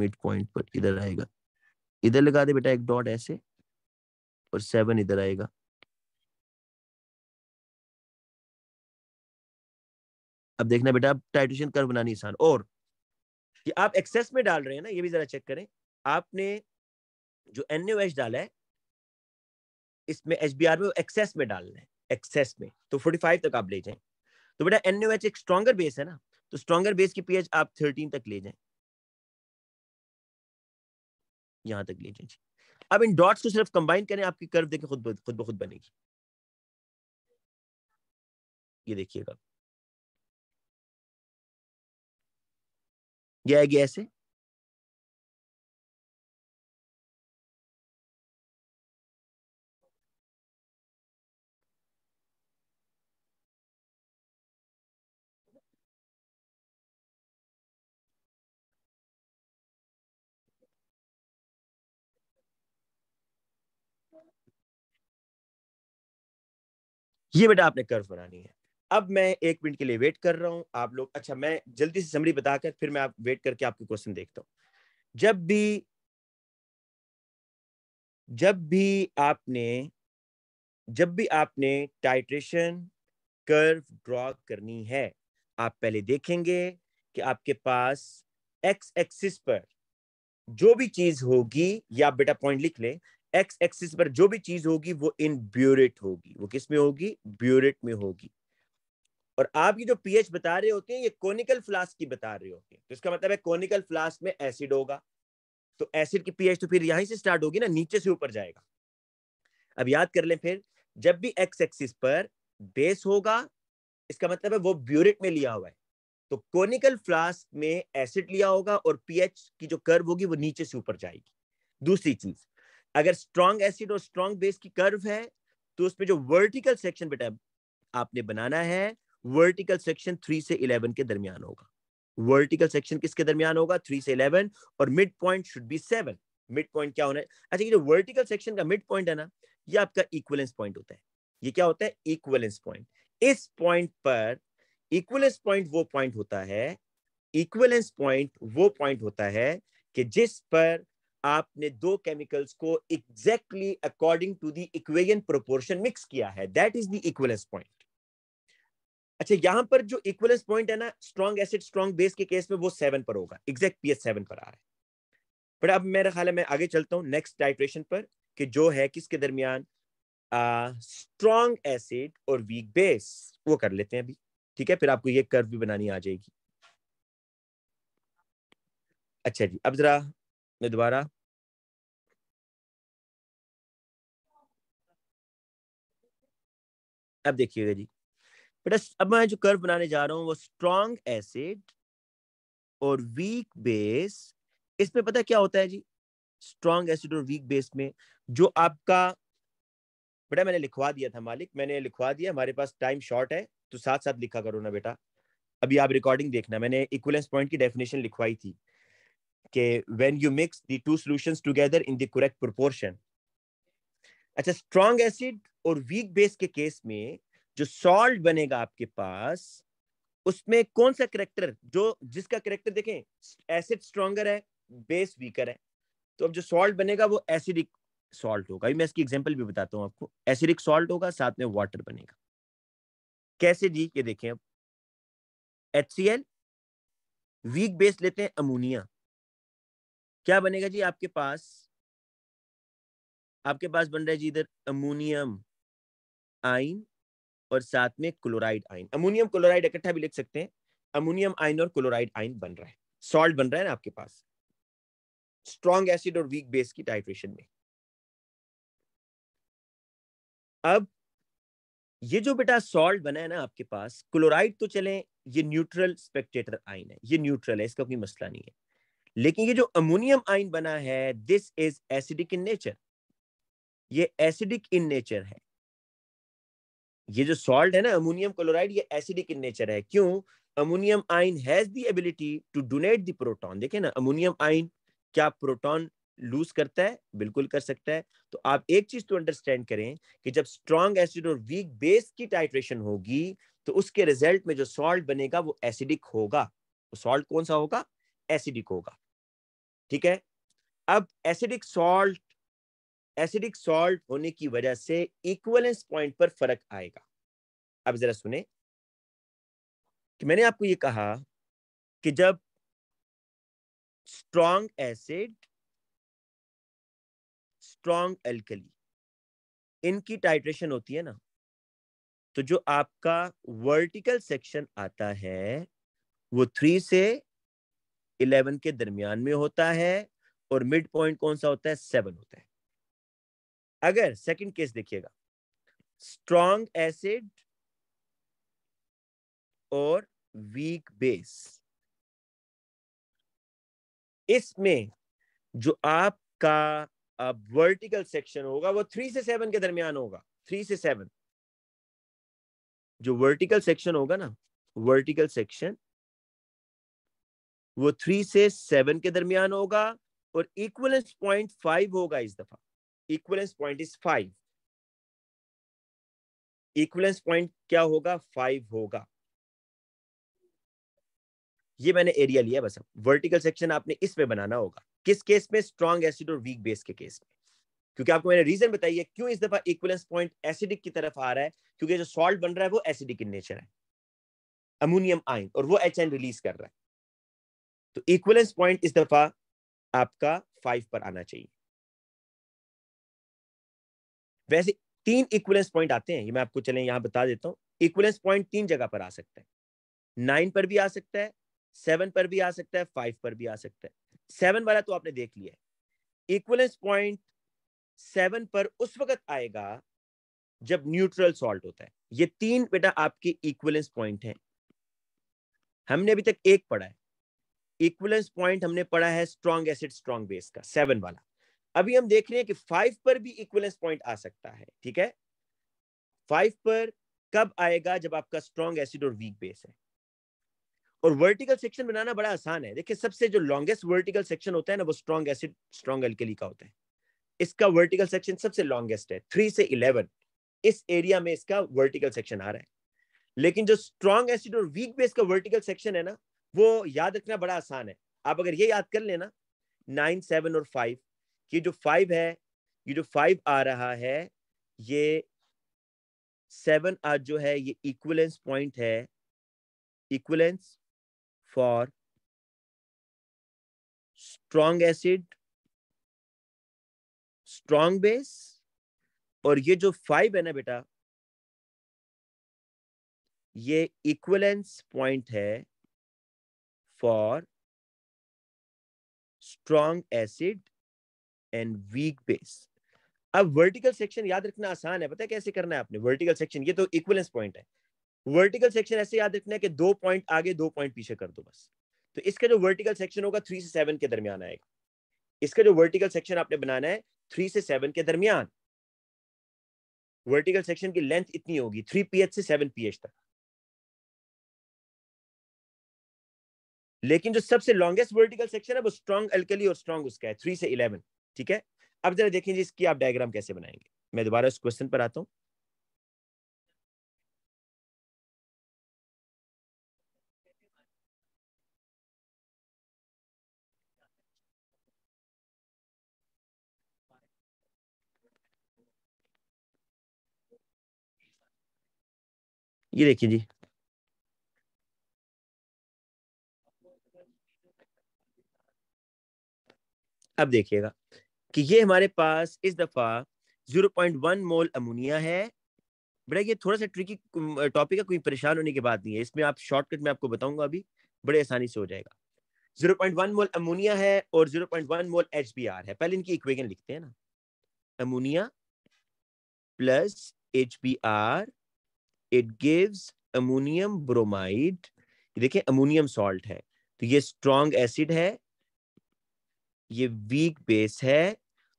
मिड पॉइंट पर इधर आएगा इधर लगा दे बेटा एक डॉट ऐसे और सेवन इधर आएगा अब देखना बेटा आप टाइटेशन कर बनानी आसान और ये आप एक्सेस में डाल रहे हैं ना ये भी जरा चेक करें आपने जो एन डाला है इसमें एच में एक्सेस में डालना है एक्सेस में तो 45 तक आप ले जाएं तो बेटा एन एक स्ट्रॉगर बेस है ना तो स्ट्रॉगर बेस की पीएच आप 13 तक ले जाएं यहां तक ले जाएं अब इन डॉट्स को सिर्फ कंबाइन करें आपकी कर्व देखें खुद खुद ब खुद बनेगी ये देखिएगा ऐसे ये बेटा आपने कर्व बनानी है अब मैं एक मिनट के लिए वेट कर रहा हूँ आप लोग अच्छा मैं जल्दी से समरी बताकर फिर मैं आप वेट करके आपके क्वेश्चन देखता हूँ जब भी जब भी आपने जब भी आपने टाइट्रेशन कर्व ड्रॉ करनी है आप पहले देखेंगे कि आपके पास एक्स एक्सिस पर जो भी चीज होगी या बेटा पॉइंट लिख ले एक्स एक्सिस पर जो भी चीज होगी वो इन ब्यूरेट होगी वो किस में होगी ब्यूरेट में होगी और आप ये जो पीएच बता रहे होते हैं ये कोनिकल फ्लास्क की बता रहे होते हैं तो इसका मतलब है कोनिकल फ्लास्क में एसिड होगा तो एसिड की पीएच तो फिर यहीं से स्टार्ट होगी ना नीचे से ऊपर जाएगा अब याद कर लें फिर जब भी एक्स एक्सिस पर बेस होगा इसका मतलब है वो ब्यूरेट में लिया हुआ है तो कोनिकल फ्लास्क में एसिड लिया होगा और पीएच की जो कर्व होगी वो नीचे से ऊपर जाएगी दूसरी चीज अगर स्ट्रॉन्ग एसिड और स्ट्रॉन्ग बेस की कर्व है तो उसमें जो वर्टिकल सेक्शन बेटा आपने बनाना है वर्टिकल सेक्शन थ्री से इलेवन के दरमियान होगा वर्टिकल सेक्शन किसके दरमियान होगा थ्री से इलेवन और mid point should be seven mid point क्या होना है अच्छा ये जो वर्टिकल सेक्शन का मिड पॉइंट है ना ये आपका इक्वलेंस पॉइंट होता है ये क्या होता है इक्वलेंस पॉइंट इस पॉइंट पर इक्वलेंस पॉइंट वो पॉइंट होता है इक्वलेंस पॉइंट वो पॉइंट होता है कि जिस पर आपने दो केमिकल्स को exactly according to the equation proportion mix किया है that is the equivalence point अच्छा यहां पर जो इक्वलेंस पॉइंट है ना स्ट्रॉन्ग एसिड स्ट्रॉन्ग बेस के केस में वो सेवन पर होगा एग्जैक्ट पीएच सेवन पर आ रहा है बट अब मेरा ख्याल है मैं आगे चलता हूँ नेक्स्ट टाइट्रेशन पर कि जो है किसके दरमियान स्ट्रॉन्ग एसिड और वीक बेस वो कर लेते हैं अभी ठीक है फिर आपको ये कर्व भी बनानी आ जाएगी अच्छा जी अब जरा मैं दोबारा अब देखिएगा जी बेटा अब मैं जो कर्व बनाने जा रहा हूं वो स्ट्रॉन्ग एसिड और वीक बेस इसमें पता क्या होता है जी स्ट्रॉन्ग एसिड और वीक बेस में जो आपका बेटा मैंने लिखवा दिया था मालिक मैंने लिखवा दिया हमारे पास टाइम शॉर्ट है तो साथ साथ लिखा करो ना बेटा अभी आप रिकॉर्डिंग देखना मैंने इक्वलेंस पॉइंट की डेफिनेशन लिखवाई थी कि when you mix the two solutions together in the correct proportion अच्छा strong acid और weak base के केस में जो सॉल्ट बनेगा आपके पास उसमें कौन सा करेक्टर जो जिसका करेक्टर देखें एसिड स्ट्रॉन्गर है बेस वीकर है तो अब जो सॉल्ट बनेगा वो एसिडिक सॉल्ट होगा मैं इसकी एग्जांपल भी बताता हूँ आपको एसिडिक सॉल्ट होगा साथ में वाटर बनेगा कैसे जी ये देखें अब एच वीक बेस लेते हैं अमोनिया क्या बनेगा जी आपके पास आपके पास बन रहा है जी इधर अमोनियम आइन और साथ में क्लोराइड आइन अमोनियम क्लोराइड इकट्ठा भी लिख सकते हैं अमोनियम आइन और क्लोराइड आइन बन रहा है सॉल्ट बन रहा है ना आपके पास स्ट्रॉन्ग एसिड और वीक बेस की टाइट्रेशन में अब ये जो बेटा सॉल्ट बना है ना आपके पास क्लोराइड तो चले ये न्यूट्रल स्पेक्टेटर आइन है ये न्यूट्रल है इसका कोई मसला नहीं है लेकिन ये जो अमोनियम आइन बना है this is acidic in nature ये एसिडिक इन नेचर है ये जो सॉल्ट है ना अमोनियम क्लोराइड ये एसिडिक इन नेचर है क्यों ammonium ion has the ability to donate the proton देखिए ना अमोनियम आइन क्या प्रोटॉन लूज करता है बिल्कुल कर सकता है तो आप एक चीज तो अंडरस्टैंड करें कि जब स्ट्रॉन्ग एसिड और वीक बेस की टाइट्रेशन होगी तो उसके रिजल्ट में जो सॉल्ट बनेगा वो एसिडिक होगा सॉल्ट कौन सा होगा एसिडिक होगा ठीक है अब एसिडिक सॉल्ट एसिडिक सॉल्ट होने की वजह से इक्वलेंस पॉइंट पर फर्क आएगा अब जरा सुने कि मैंने आपको ये कहा कि जब स्ट्रॉन्ग एसिड स्ट्रॉन्ग एल्कली इनकी टाइट्रेशन होती है ना तो जो आपका वर्टिकल सेक्शन आता है वो थ्री से इलेवन के दरमियान में होता है और मिड पॉइंट कौन सा होता है सेवन होता है अगर सेकंड केस देखिएगा स्ट्रॉन्ग एसिड और वीक बेस इसमें जो आपका अब वर्टिकल सेक्शन होगा वो थ्री से सेवन के दरमियान होगा थ्री से सेवन जो वर्टिकल सेक्शन होगा ना वर्टिकल सेक्शन वो थ्री से सेवन के दरमियान होगा और इक्वलेंस पॉइंट फाइव होगा इस दफा equivalence point is five equivalence point क्या होगा फाइव होगा ये मैंने एरिया लिया बस वर्टिकल सेक्शन आपने इसमें बनाना होगा किस केस में स्ट्रॉन्ग एसिड और वीक बेस के केस में क्योंकि आपको मैंने रीजन बताई है क्यों इस दफा इक्वलेंस पॉइंट एसिडिक की तरफ आ रहा है क्योंकि जो सॉल्ट बन रहा है वो एसिडिक इन नेचर है अमोनियम आयन और वो एच रिलीज कर रहा है तो इक्वलेंस पॉइंट इस दफा आपका फाइव पर आना चाहिए वैसे तीन इक्वलेंस पॉइंट आते हैं ये मैं आपको चले यहां बता देता हूं इक्वलेंस पॉइंट तीन जगह पर आ सकता है नाइन पर भी आ सकता है सेवन पर भी आ सकता है फाइव पर भी आ सकता है सेवन वाला तो आपने देख लिया है इक्वलेंस पॉइंट सेवन पर उस वक्त आएगा जब न्यूट्रल सॉल्ट होता है ये तीन बेटा आपके इक्वलेंस पॉइंट हैं हमने अभी तक एक पढ़ा है इक्वलेंस पॉइंट हमने पढ़ा है स्ट्रॉन्ग एसिड स्ट्रॉन्ग बेस का सेवन वाला अभी हम देख रहे हैं कि फाइव पर भी इक्वलेंस पॉइंट आ सकता है ठीक है फाइव पर कब आएगा जब आपका स्ट्रॉन्ग एसिड और वीक बेस है और वर्टिकल सेक्शन बनाना बड़ा आसान है देखिए सबसे जो लॉन्गेस्ट वर्टिकल सेक्शन होता है ना वो स्ट्रॉन्ग एसिड स्ट्रॉन्ग एल्केली का होता है इसका वर्टिकल सेक्शन सबसे लॉन्गेस्ट है थ्री से इलेवन इस एरिया में इसका वर्टिकल सेक्शन आ रहा है लेकिन जो स्ट्रॉन्ग एसिड और वीक बेस का वर्टिकल सेक्शन है ना वो याद रखना बड़ा आसान है आप अगर ये याद कर लेना नाइन सेवन और फाइव ये जो फाइव है ये जो फाइव आ रहा है ये सेवन आज जो है ये इक्वलेंस पॉइंट है equivalence for strong acid strong base और ये जो फाइव है ना बेटा ये इक्वलेंस पॉइंट है for strong acid and weak base. अब वर्टिकल सेक्शन याद रखना आसान है पता है कैसे करना है आपने वर्टिकल सेक्शन ये तो इक्वलेंस पॉइंट है वर्टिकल सेक्शन ऐसे याद रखना है कि दो पॉइंट आगे दो पॉइंट पीछे कर दो बस तो इसका जो वर्टिकल सेक्शन होगा थ्री से सेवन के दरमियान आएगा इसका जो वर्टिकल सेक्शन आपने बनाना है थ्री से सेवन के दरमियान वर्टिकल सेक्शन की लेंथ इतनी होगी थ्री पीएच से सेवन पीएच तक लेकिन जो सबसे लॉन्गेस्ट वर्टिकल सेक्शन है वो स्ट्रॉन्ग अल्कली और स्ट्रॉन्ग उसका है थ्री से इलेवन ठीक है अब जरा देखें जी इसकी आप डायग्राम कैसे बनाएंगे मैं दोबारा उस क्वेश्चन पर आता हूँ ये देखिए जी अब देखिएगा कि ये हमारे पास इस दफ़ा 0.1 मोल अमोनिया है बड़ा ये थोड़ा सा ट्रिकी टॉपिक है कोई परेशान होने की बात नहीं है इसमें आप शॉर्टकट में आपको बताऊंगा अभी बड़े आसानी से हो जाएगा 0.1 मोल अमोनिया है और 0.1 मोल एच है पहले इनकी इक्वेशन लिखते हैं ना ammonia plus H it gives ammonium bromide देखिए अमोनियम सॉल्ट है तो ये स्ट्रॉन्ग एसिड है ये वीक बेस है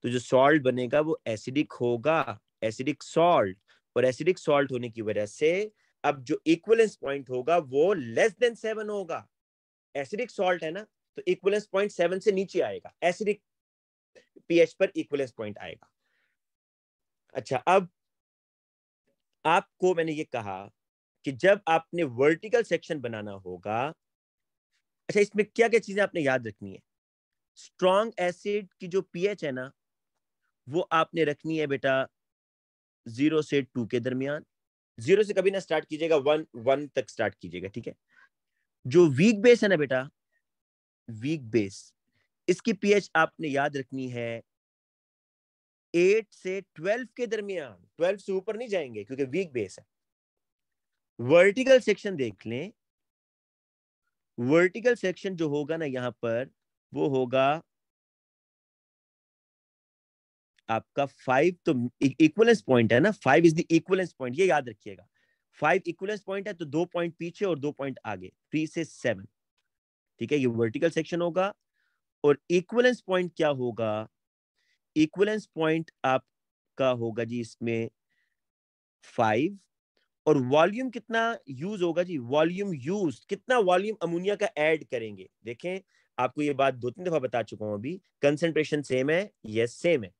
तो जो सॉल्ट बनेगा वो एसिडिक होगा एसिडिक सॉल्ट और एसिडिक सॉल्ट होने की वजह से अब जो इक्वलेंस पॉइंट होगा वो लेस देन सेवन होगा एसिडिक सॉल्ट है ना तो इक्वलेंस पॉइंट सेवन से नीचे आएगा एसिडिक पीएच पर इक्वलेंस पॉइंट आएगा अच्छा अब आपको मैंने ये कहा कि जब आपने वर्टिकल सेक्शन बनाना होगा अच्छा इसमें क्या क्या चीजें आपने याद रखनी है स्ट्रॉन्ग एसिड की जो पीएच है ना वो आपने रखनी है बेटा जीरो से टू के दरमियान जीरो से कभी ना स्टार्ट कीजिएगा वन वन तक स्टार्ट कीजिएगा ठीक है जो वीक बेस है ना बेटा वीक बेस इसकी पीएच आपने याद रखनी है एट से ट्वेल्व के दरमियान ट्वेल्व से ऊपर नहीं जाएंगे क्योंकि वीक बेस है वर्टिकल सेक्शन देख लें वर्टिकल सेक्शन जो होगा ना यहां पर वो होगा आपका फाइव तो इक्वलेंस e-, पॉइंट है ना five is the equivalence point ये याद रखिएगा फाइव इक्वलेंस पॉइंट है तो दो पॉइंट पीछे और दो पॉइंट आगे थ्री से सेवन ठीक है ये वर्टिकल सेक्शन होगा और इक्वलेंस पॉइंट क्या होगा इक्वलेंस पॉइंट आपका होगा जी इसमें फाइव और वॉल्यूम कितना यूज होगा जी वॉल्यूम यूज कितना वॉल्यूम अमोनिया का ऐड करेंगे देखें आपको ये बात दो तीन दफा बता चुका हूँ अभी कंसेंट्रेशन सेम है यस सेम है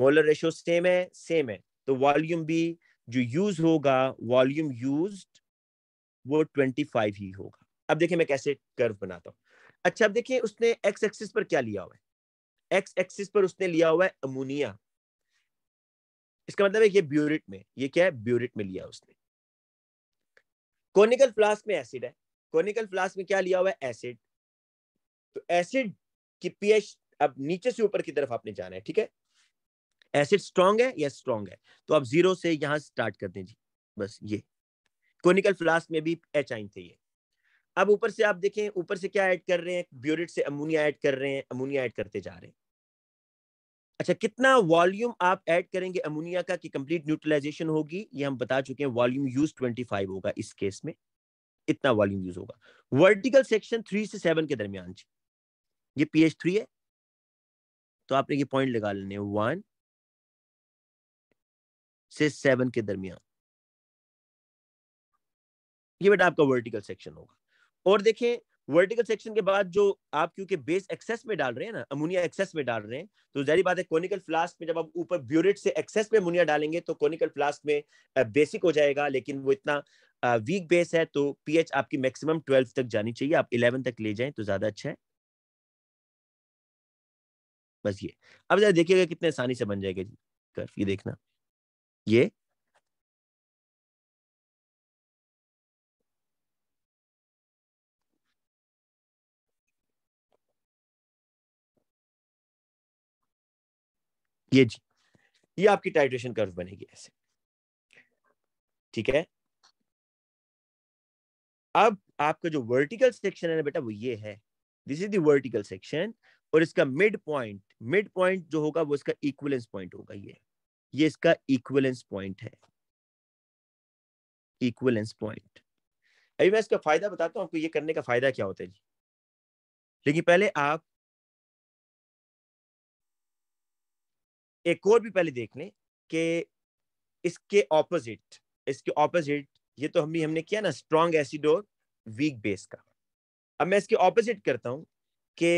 मोलर रेशो सेम है सेम है तो वॉल्यूम भी जो यूज होगा वॉल्यूम यूज वो ट्वेंटी फाइव ही होगा अब देखिए मैं कैसे कर्व बनाता हूँ अच्छा अब देखिए उसने एक्स एक्सिस पर क्या लिया हुआ है एक्स एक्सिस पर उसने लिया हुआ है अमोनिया इसका मतलब है ये ब्यूरिट में ये क्या है ब्यूरिट में लिया उसने कॉनिकल फ्लास्क में एसिड है कॉनिकल फ्लास्क में क्या लिया हुआ है एसिड तो एसिड की पीएच अब नीचे से ऊपर की तरफ आपने जाना है ठीक है एसिड स्ट्रॉन्ग है या स्ट्रॉन्ग है तो आप जीरो से यहां स्टार्ट कर दें जी बस ये कोनिकल फ्लास्क में भी एच आइन थे ये अब ऊपर से आप देखें ऊपर से क्या ऐड कर रहे हैं ब्यूरिट से अमोनिया ऐड कर रहे हैं अमोनिया ऐड करते जा रहे हैं अच्छा कितना वॉल्यूम आप ऐड करेंगे अमोनिया का कि कंप्लीट न्यूट्रलाइजेशन होगी ये हम बता चुके हैं वॉल्यूम यूज 25 होगा इस केस में इतना वॉल्यूम यूज होगा वर्टिकल सेक्शन थ्री से सेवन के दरमियान जी ये पी एच थ्री है तो आपने ये पॉइंट लगा लेने वन से सेवन के दरमियान ये बेटा आपका वर्टिकल सेक्शन होगा और देखें वर्टिकल सेक्शन के बाद जो आप क्योंकि बेस एक्सेस में डाल रहे हैं ना अमोनिया एक्सेस में डाल रहे हैं तो जारी बात है कॉनिकल फ्लास्क में जब आप ऊपर ब्यूरेट से एक्सेस में अमोनिया डालेंगे तो कॉनिकल फ्लास्क में बेसिक हो जाएगा लेकिन वो इतना वीक बेस है तो पीएच आपकी मैक्सिमम ट्वेल्व तक जानी चाहिए आप इलेवन तक ले जाएं तो ज्यादा अच्छा है बस ये अब जरा देखिएगा कितने आसानी से बन जाएगा जी कर्फ ये देखना ये ये जी ये आपकी टाइट्रेशन कर्व बनेगी ऐसे ठीक है अब आपका जो वर्टिकल सेक्शन है ना बेटा वो ये है दिस इज वर्टिकल सेक्शन और इसका मिड पॉइंट मिड पॉइंट जो होगा वो इसका इक्वलेंस पॉइंट होगा ये ये इसका इक्वलेंस पॉइंट है इक्वलेंस पॉइंट अभी मैं इसका फायदा बताता हूँ आपको ये करने का फायदा क्या होता है जी लेकिन पहले आप एक और भी पहले देख लें कि इसके ऑपोजिट इसके ऑपोजिट ये तो हम भी हमने किया ना स्ट्रॉन्ग एसिड और वीक बेस का अब मैं इसके ऑपोजिट करता हूँ कि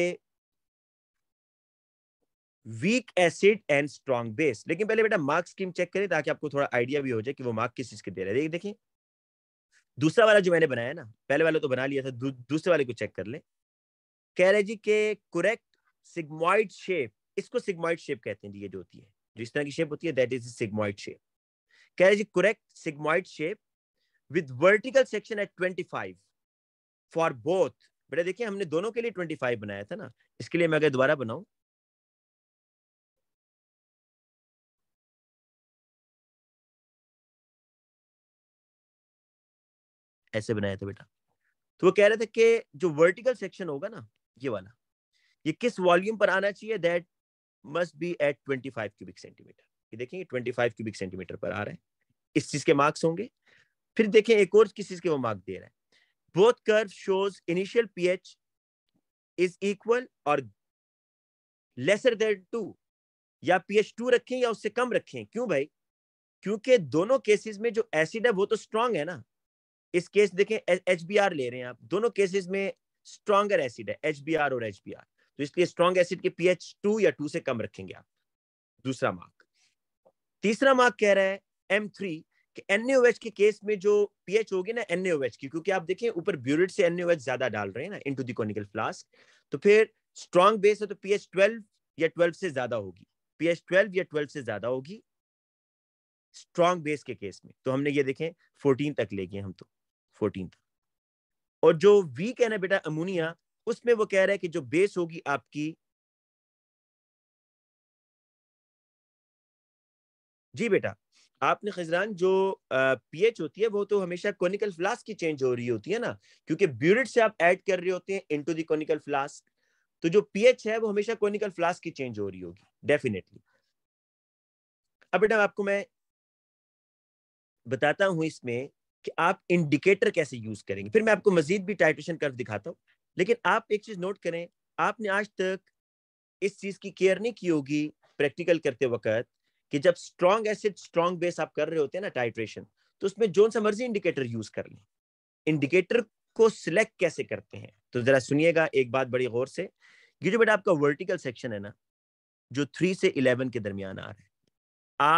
weak acid and strong base लेकिन पहले बेटा मार्क स्कीम चेक करें ताकि आपको थोड़ा आइडिया भी हो जाए कि वो मार्क किस चीज के दे रहे हैं देखिए दूसरा वाला जो मैंने बनाया ना पहले वाले तो बना लिया था दू, दूसरे वाले को चेक कर ले कह रहे जी के कुरेक्ट सिग्मोइड शेप इसको सिग्मोइड शेप कहते हैं ये जो होती है जो इस तरह की शेप होती है दैट इज सिग्मोइड शेप कह रहे जी correct sigmoid shape with vertical section at twenty five for both बेटा देखिए हमने दोनों के लिए ट्वेंटी फाइव बनाया था ना इसके लिए मैं अगर दोबारा बनाऊँ ऐसे बनाया था बेटा तो वो कह रहे थे कि जो वर्टिकल सेक्शन होगा ना ये वाला ये किस वॉल्यूम पर आना चाहिए that must be at 25 cubic centimetre ये देखेंगे 25 क्यूबिक सेंटीमीटर पर आ रहे हैं इस चीज के मार्क्स होंगे फिर देखें एक और किस चीज के वो मार्क दे रहे हैं both curve shows initial pH is equal और लेसर देन 2 या पीएच 2 रखें या उससे कम रखें क्यों भाई क्योंकि दोनों केसेस में जो एसिड है वो तो स्ट्रांग है ना इस केस देखें एच बी आर ले रहे हैं आप दोनों केसेस में स्ट्रॉगर एसिड है एच बी आर और एच बी आर तो इसलिए स्ट्रॉन्ग एसिड के पी एच टू या टू से कम रखेंगे आप दूसरा मार्क तीसरा मार्क कह रहा है एम थ्री कि एनएच के केस में जो पी एच होगी ना एनएच की क्योंकि आप देखें ऊपर ब्यूरिट से एनएच ज्यादा डाल रहे हैं ना इन टू दिकोनिकल फ्लास्क तो फिर स्ट्रॉन्ग बेस है तो पी एच ट्वेल्व या ट्वेल्व से ज्यादा होगी पी एच ट्वेल्व या ट्वेल्व से ज्यादा होगी स्ट्रॉन्ग बेस के केस में तो हमने ये देखें 14 तक ले गए हम तो फोर्टीन और जो वी कहना है बेटा अमोनिया उसमें वो कह रहा है कि जो बेस होगी आपकी जी बेटा आपने खजरान जो पीएच होती है वो तो हमेशा कॉनिकल फ्लास्क की चेंज हो रही होती है ना क्योंकि ब्यूरिट से आप ऐड कर रहे होते हैं इनटू टू कॉनिकल फ्लास्क तो जो पीएच है वो हमेशा कॉनिकल फ्लास्क की चेंज हो रही होगी डेफिनेटली अब बेटा आपको मैं बताता हूं इसमें कि आप इंडिकेटर कैसे यूज करेंगे फिर मैं आपको मजीद भी टाइटेशन कर दिखाता हूँ लेकिन आप एक चीज नोट करें आपने आज तक इस चीज की केयर नहीं की होगी प्रैक्टिकल करते वक्त कि जब स्ट्रॉन्ग एसिड स्ट्रॉन्ग बेस आप कर रहे होते हैं ना टाइट्रेशन तो उसमें जोन सा मर्जी इंडिकेटर यूज कर लें इंडिकेटर को सिलेक्ट कैसे करते हैं तो जरा सुनिएगा एक बात बड़ी गौर से ये जो बेटा आपका वर्टिकल सेक्शन है ना जो थ्री से इलेवन के दरमियान आ रहा है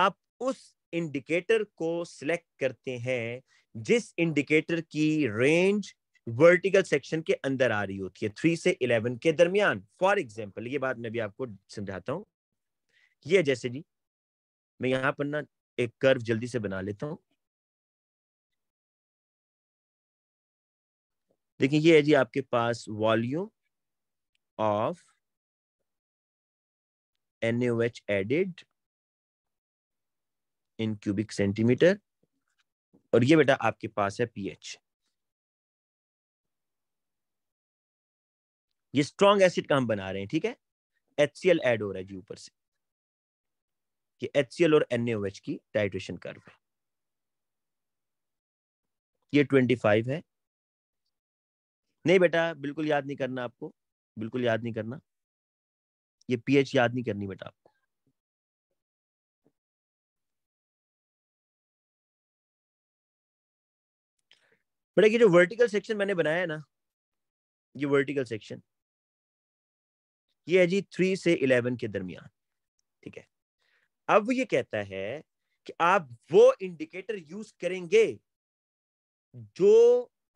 आप उस इंडिकेटर को सिलेक्ट करते हैं जिस इंडिकेटर की रेंज वर्टिकल सेक्शन के अंदर आ रही होती है थ्री से इलेवन के दरमियान फॉर एग्जाम्पल ये बात मैं भी आपको समझाता हूँ ये जैसे जी मैं यहां पर ना एक कर्व जल्दी से बना लेता हूं देखिए ये है जी आपके पास volume of N added in cubic centimetre और ये बेटा आपके पास है पीएच ये स्ट्रॉन्ग एसिड का हम बना रहे हैं ठीक है एच सी एल एड हो रहा है जी ऊपर से ये एच सी एल और एन की डाइट्रेशन कर रहे ये ट्वेंटी फाइव है नहीं बेटा बिल्कुल याद नहीं करना आपको बिल्कुल याद नहीं करना ये पीएच याद नहीं करनी बेटा बेटा ये जो वर्टिकल सेक्शन मैंने बनाया है ना ये वर्टिकल सेक्शन ये है जी थ्री से इलेवन के दरमियान ठीक है अब ये कहता है कि आप वो इंडिकेटर यूज करेंगे जो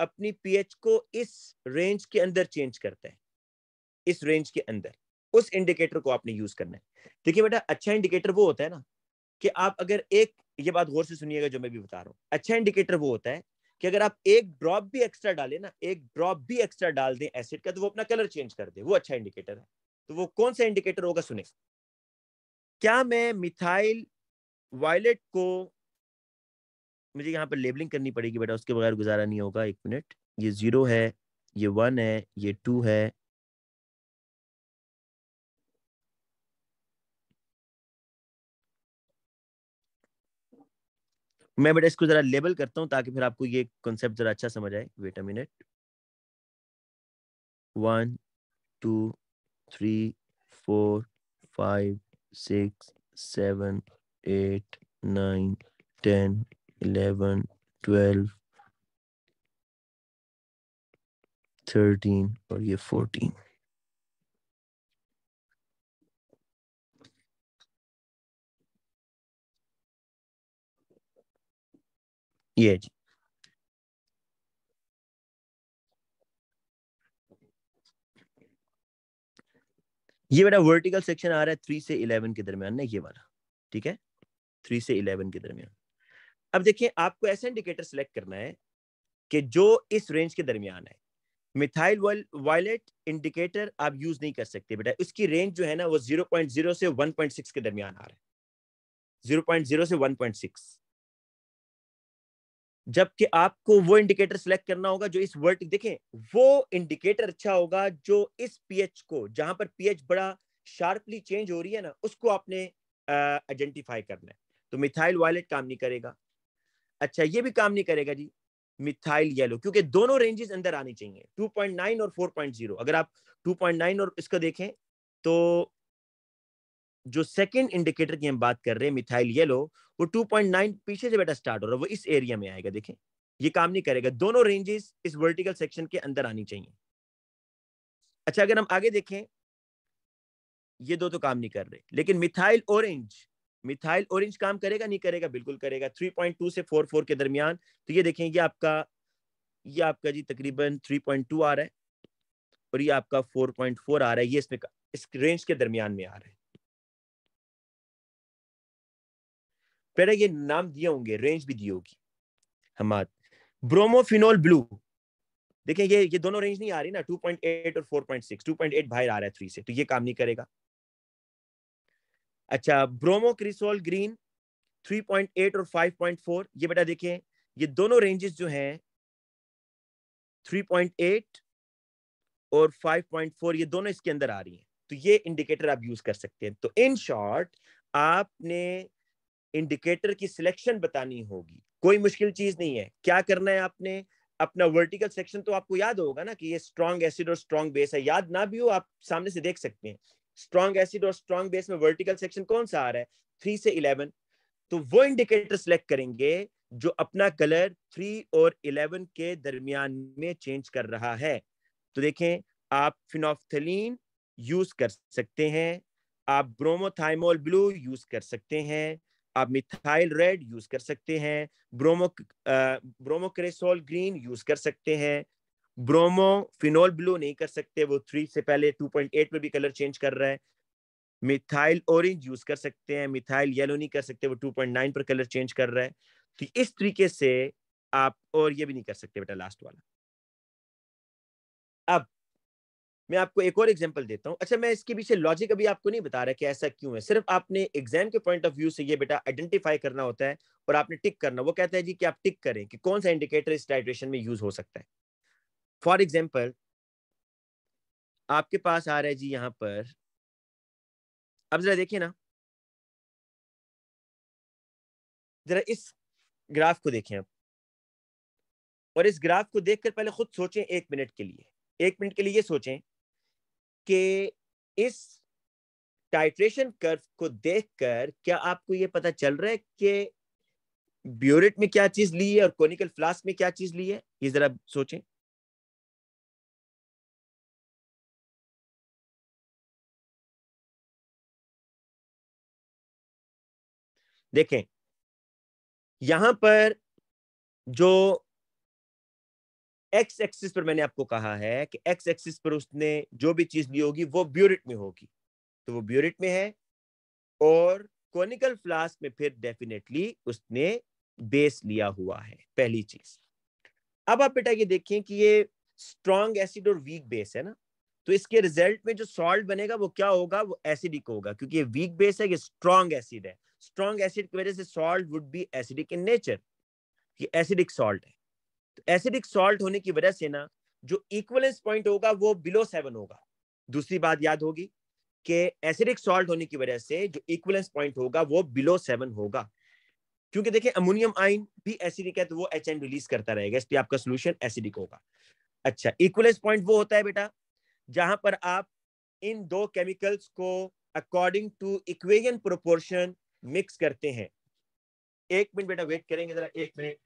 अपनी पीएच को इस रेंज के अंदर चेंज करता है इस रेंज के अंदर उस इंडिकेटर को आपने यूज करना है देखिए बेटा अच्छा इंडिकेटर वो होता है ना कि आप अगर एक ये बात गौर से सुनिएगा जो मैं भी बता रहा हूँ अच्छा इंडिकेटर वो होता है कि अगर आप एक ड्रॉप भी एक्स्ट्रा डालें ना एक ड्रॉप भी एक्स्ट्रा डाल दें एसिड का तो वो अपना कलर चेंज कर दे वो अच्छा इंडिकेटर है तो वो कौन सा इंडिकेटर होगा सुने क्या मैं मिथाइल वायलेट को मुझे यहाँ पर लेबलिंग करनी पड़ेगी बेटा उसके बगैर गुजारा नहीं होगा एक मिनट ये जीरो है ये वन है ये टू है मैं बेटा इसको जरा लेबल करता हूँ ताकि फिर आपको ये कॉन्सेप्ट जरा अच्छा समझ आए wait a minute one two three four five six seven eight nine ten eleven twelve thirteen और ये फोर्टीन ये जी ये बेटा वर्टिकल सेक्शन आ रहा है थ्री से इलेवन के दरमियान ना ये वाला ठीक है थ्री से इलेवन के दरमियान अब देखिए आपको ऐसा इंडिकेटर सेलेक्ट करना है कि जो इस रेंज के दरमियान है मिथाइल वायलेट इंडिकेटर आप यूज नहीं कर सकते बेटा इसकी रेंज जो है ना वो जीरो पॉइंट जीरो से वन पॉइंट सिक्स के दरमियान आ रहा है जीरो पॉइंट जीरो से वन पॉइंट सिक्स जबकि आपको वो इंडिकेटर सिलेक्ट करना होगा जो इस वर्ड देखें वो इंडिकेटर अच्छा होगा जो इस पीएच को जहां पर पीएच बड़ा शार्पली चेंज हो रही है ना उसको आपने आइडेंटिफाई करना है तो मिथाइल वायलेट काम नहीं करेगा अच्छा ये भी काम नहीं करेगा जी मिथाइल येलो क्योंकि दोनों रेंजेस अंदर आनी चाहिए 2.9 और 4.0 अगर आप 2.9 और इसका देखें तो जो सेकेंड इंडिकेटर की हम बात कर रहे हैं मिथाइल येलो वो 2.9 पीछे से बेटा स्टार्ट हो रहा है वो इस एरिया में आएगा देखें ये काम नहीं करेगा दोनों रेंजेस इस वर्टिकल सेक्शन के अंदर आनी चाहिए अच्छा अगर हम आगे देखें ये दो तो काम नहीं कर रहे लेकिन मिथाइल ऑरेंज मिथाइल ऑरेंज काम करेगा नहीं करेगा बिल्कुल करेगा 3.2 से 4.4 के दरमियान तो ये देखें ये आपका ये आपका जी तकरीबन 3.2 आ रहा है और ये आपका 4.4 आ रहा है ये इसमें इस रेंज के दरमियान में आ रहा है बेटा ये नाम दिए होंगे रेंज भी दी होगी हमाद ब्रोमोफिनोल ब्लू देखें ये ये दोनों रेंज नहीं आ रही ना 2.8 और 4.6 2.8 बाहर आ रहा है 3 से तो ये काम नहीं करेगा अच्छा ब्रोमोक्रिसोल ग्रीन 3.8 और 5.4 ये बेटा देखें ये दोनों रेंजेस जो हैं 3.8 और 5.4 ये दोनों इसके अंदर आ रही हैं तो ये इंडिकेटर आप यूज कर सकते हैं तो इन शॉर्ट आपने इंडिकेटर की सिलेक्शन बतानी होगी कोई मुश्किल चीज नहीं है क्या करना है आपने अपना वर्टिकल सेक्शन तो आपको याद होगा ना कि ये स्ट्रॉन्ग एसिड और स्ट्रॉन्ग बेस है याद ना भी हो आप सामने से देख सकते हैं स्ट्रॉन्ग एसिड और स्ट्रॉन्ग बेस में वर्टिकल सेक्शन कौन सा आ रहा है थ्री से इलेवन तो वो इंडिकेटर सिलेक्ट करेंगे जो अपना कलर थ्री और इलेवन के दरमियान में चेंज कर रहा है तो देखें आप फिनोफ्थलीन यूज कर सकते हैं आप ब्रोमोथाइमोल ब्लू यूज कर सकते हैं आप मिथाइल रेड यूज कर सकते हैं ब्रोमो ब्रोमोक्रेसोल ग्रीन यूज कर सकते हैं ब्रोमो फिनोल ब्लू नहीं कर सकते वो थ्री से पहले टू पॉइंट एट में भी कलर चेंज कर रहा है मिथाइल ऑरेंज यूज कर सकते हैं मिथाइल येलो नहीं कर सकते वो टू पॉइंट नाइन पर कलर चेंज कर रहा है तो इस तरीके से आप और ये भी नहीं कर सकते बेटा लास्ट वाला अब मैं आपको एक और एग्जाम्पल देता हूँ अच्छा मैं इसके पीछे लॉजिक अभी आपको नहीं बता रहा कि ऐसा क्यों है सिर्फ आपने एग्जाम के पॉइंट ऑफ व्यू से ये बेटा आइडेंटिफाई करना होता है और आपने टिक करना वो कहता है जी कि आप टिक करें कि कौन सा इंडिकेटर इस टाइट्रेशन में यूज हो सकता है फॉर एग्जाम्पल आपके पास आ रहा है जी यहाँ पर अब जरा देखिए ना जरा इस ग्राफ को देखें आप और इस ग्राफ को देखकर पहले खुद सोचें एक मिनट के लिए एक मिनट के लिए ये सोचें कि इस टाइट्रेशन कर्व को देखकर क्या आपको ये पता चल रहा है कि ब्यूरेट में क्या चीज ली है और कोनिकल फ्लास्क में क्या चीज ली है ये जरा सोचें देखें यहां पर जो एक्स एक्सिस पर मैंने आपको कहा है कि एक्स एक्सिस पर उसने जो भी चीज़ ली होगी वो ब्यूरिट में होगी तो वो ब्यूरिट में है और कॉनिकल फ्लास्क में फिर डेफिनेटली उसने बेस लिया हुआ है पहली चीज़ अब आप बेटा ये देखें कि ये स्ट्रॉन्ग एसिड और वीक बेस है ना तो इसके रिजल्ट में जो सॉल्ट बनेगा वो क्या होगा वो एसिडिक होगा क्योंकि ये वीक बेस है ये स्ट्रॉन्ग एसिड है स्ट्रॉन्ग एसिड की वजह से salt would be acidic in nature ये एसिडिक सॉल्ट है एसिडिक सॉल्ट होने की वजह से ना जो इक्वलेंस पॉइंट होगा वो बिलो सेवन होगा दूसरी बात याद होगी कि एसिडिक सॉल्ट होने की वजह से जो इक्वलेंस पॉइंट होगा वो बिलो सेवन होगा क्योंकि देखिए अमोनियम आइन भी एसिडिक है तो वो एच एन रिलीज करता रहेगा इसलिए आपका सोल्यूशन एसिडिक होगा अच्छा इक्वलेंस पॉइंट वो होता है बेटा जहां पर आप इन दो केमिकल्स को according to equation proportion mix करते हैं एक मिनट बेटा वेट करेंगे जरा एक मिनट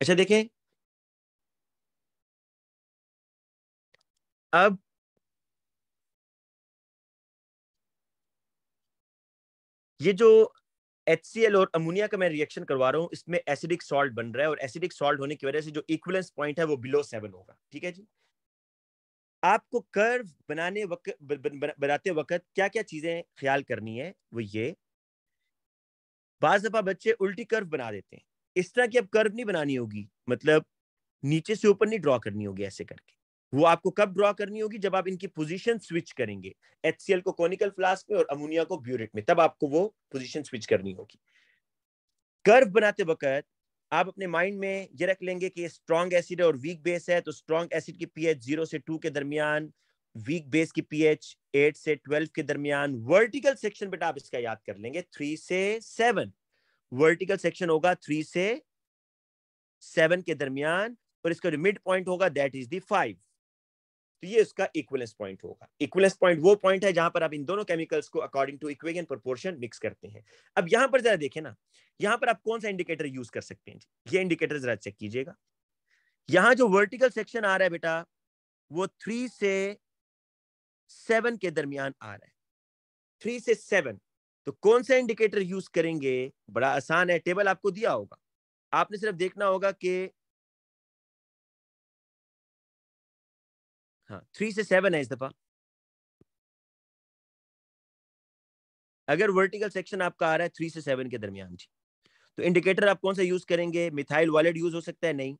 अच्छा देखें अब ये जो एच और अमोनिया का मैं रिएक्शन करवा रहा हूं इसमें एसिडिक सॉल्ट बन रहा है और एसिडिक सॉल्ट होने की वजह से जो इक्वलेंस पॉइंट है वो बिलो सेवन होगा ठीक है जी आपको कर्व बनाने वक्त बनाते वक्त क्या क्या चीजें ख्याल करनी है वो ये बाज दफा बच्चे उल्टी कर्व बना देते हैं इस तरह की अब कर्व नहीं बनानी होगी मतलब नीचे से ऊपर नहीं ड्रॉ करनी होगी ऐसे करके वो आपको कब ड्रॉ करनी होगी जब आप इनकी पोजीशन स्विच करेंगे एच को कॉनिकल फ्लास्क में और अमोनिया को ब्यूरेट में तब आपको वो पोजीशन स्विच करनी होगी कर्व बनाते वक्त आप अपने माइंड में ये रख लेंगे कि स्ट्रॉन्ग एसिड और वीक बेस है तो स्ट्रॉन्ग एसिड की पीएच जीरो से टू के दरमियान वीक बेस की पीएच एट से ट्वेल्व के दरमियान वर्टिकल सेक्शन बेटा आप इसका याद कर लेंगे थ्री से सेवन वर्टिकल सेक्शन होगा थ्री से सेवन के दरमियान और इसका जो मिड पॉइंट होगा दैट इज दाइव तो ये इसका इक्वलेंस पॉइंट होगा इक्वलेंस पॉइंट वो पॉइंट है जहां पर आप इन दोनों केमिकल्स को according to equation proportion mix करते हैं अब यहां पर जरा देखें ना यहां पर आप कौन सा इंडिकेटर यूज कर सकते हैं ये इंडिकेटर जरा चेक कीजिएगा यहां जो वर्टिकल सेक्शन आ रहा है बेटा वो थ्री से सेवन के दरमियान आ रहा है थ्री से सेवन तो कौन सा इंडिकेटर यूज करेंगे बड़ा आसान है टेबल आपको दिया होगा आपने सिर्फ देखना होगा कि हाँ थ्री से सेवन है इस दफा अगर वर्टिकल सेक्शन आपका आ रहा है थ्री से सेवन के दरमियान जी तो इंडिकेटर आप कौन सा यूज करेंगे मिथाइल वॉलेट यूज हो सकता है नहीं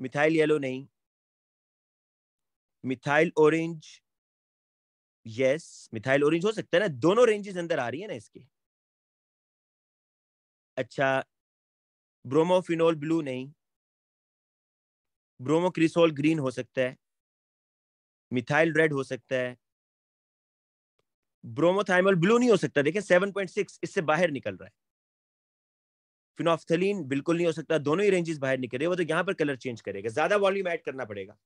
मिथाइल येलो नहीं methyl orange yes methyl orange हो सकता है ना दोनों रेंजेस अंदर आ रही है ना इसके अच्छा ब्रोमोफिनोल ब्लू नहीं ब्रोमोक्रिसोल ग्रीन हो सकता है मिथाइल रेड हो सकता है ब्रोमोथाइमल ब्लू नहीं हो सकता देखिए 7.6 इससे बाहर निकल रहा है फिनोफ्थलीन बिल्कुल नहीं हो सकता दोनों ही रेंजेस बाहर निकल रहे वो तो यहाँ पर कलर चेंज करेगा ज्यादा वॉल्यूम ऐड करना पड़ेगा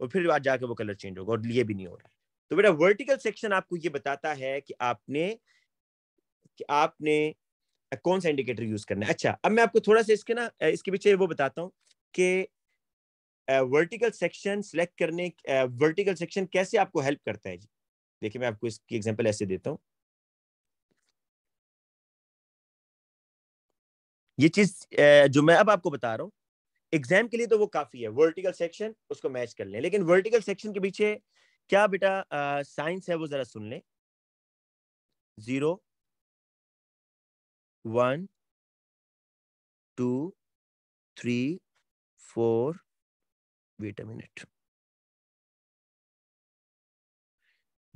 और फिर बाद जाके वो कलर चेंज होगा और लिए भी नहीं हो रहा तो बेटा वर्टिकल सेक्शन आपको ये बताता है कि आपने कि आपने कौन सा इंडिकेटर यूज करना है अच्छा अब मैं आपको थोड़ा सा इसके ना इसके पीछे वो बताता हूँ कि वर्टिकल सेक्शन सेलेक्ट करने वर्टिकल सेक्शन कैसे आपको हेल्प करता है जी देखिए मैं आपको इसकी एग्जांपल ऐसे देता हूँ ये चीज जो मैं अब आपको बता रहा हूँ एग्जाम के लिए तो वो काफी है वर्टिकल सेक्शन उसको मैच कर लें लेकिन वर्टिकल सेक्शन के पीछे क्या बेटा साइंस है वो जरा सुन लें zero one two three four wait a minute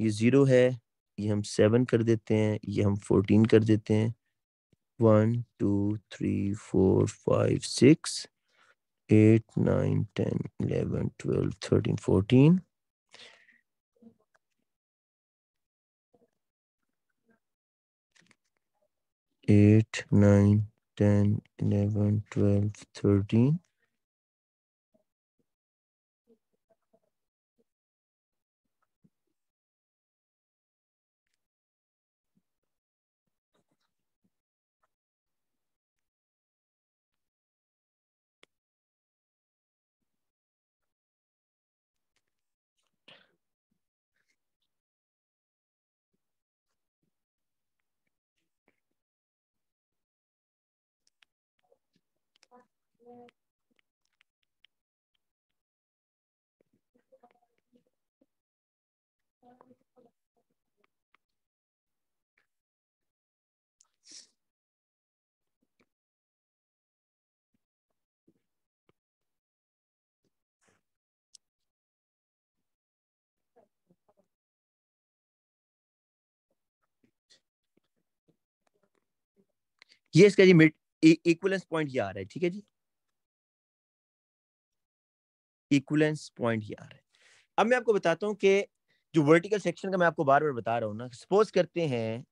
ये जीरो है ये हम सेवन कर देते हैं ये हम फोर्टीन कर देते हैं one two three four five six eight nine ten eleven twelve thirteen fourteen eight nine ten eleven twelve thirteen ये इसका जी मिड इक्वलेंस पॉइंट ये आ रहा है ठीक है जी इक्वलेंस पॉइंट ये आ रहा है अब मैं आपको बताता हूँ कि जो वर्टिकल सेक्शन का मैं आपको बार बार बता रहा हूँ ना सपोज करते हैं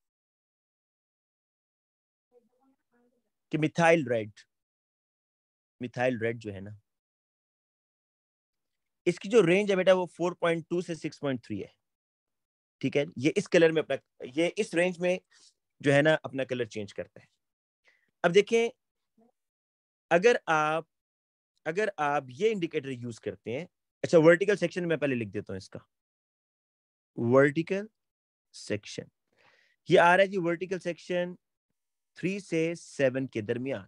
कि मिथाइल रेड मिथाइल रेड जो है ना इसकी जो रेंज है बेटा वो 4.2 से 6.3 है ठीक है ये इस कलर में अपना ये इस रेंज में जो है ना अपना कलर चेंज करता है अब देखें अगर आप अगर आप ये इंडिकेटर यूज करते हैं अच्छा वर्टिकल सेक्शन में पहले लिख देता हूं इसका वर्टिकल सेक्शन ये आ रहा है जी वर्टिकल सेक्शन थ्री से सेवन के दरमियान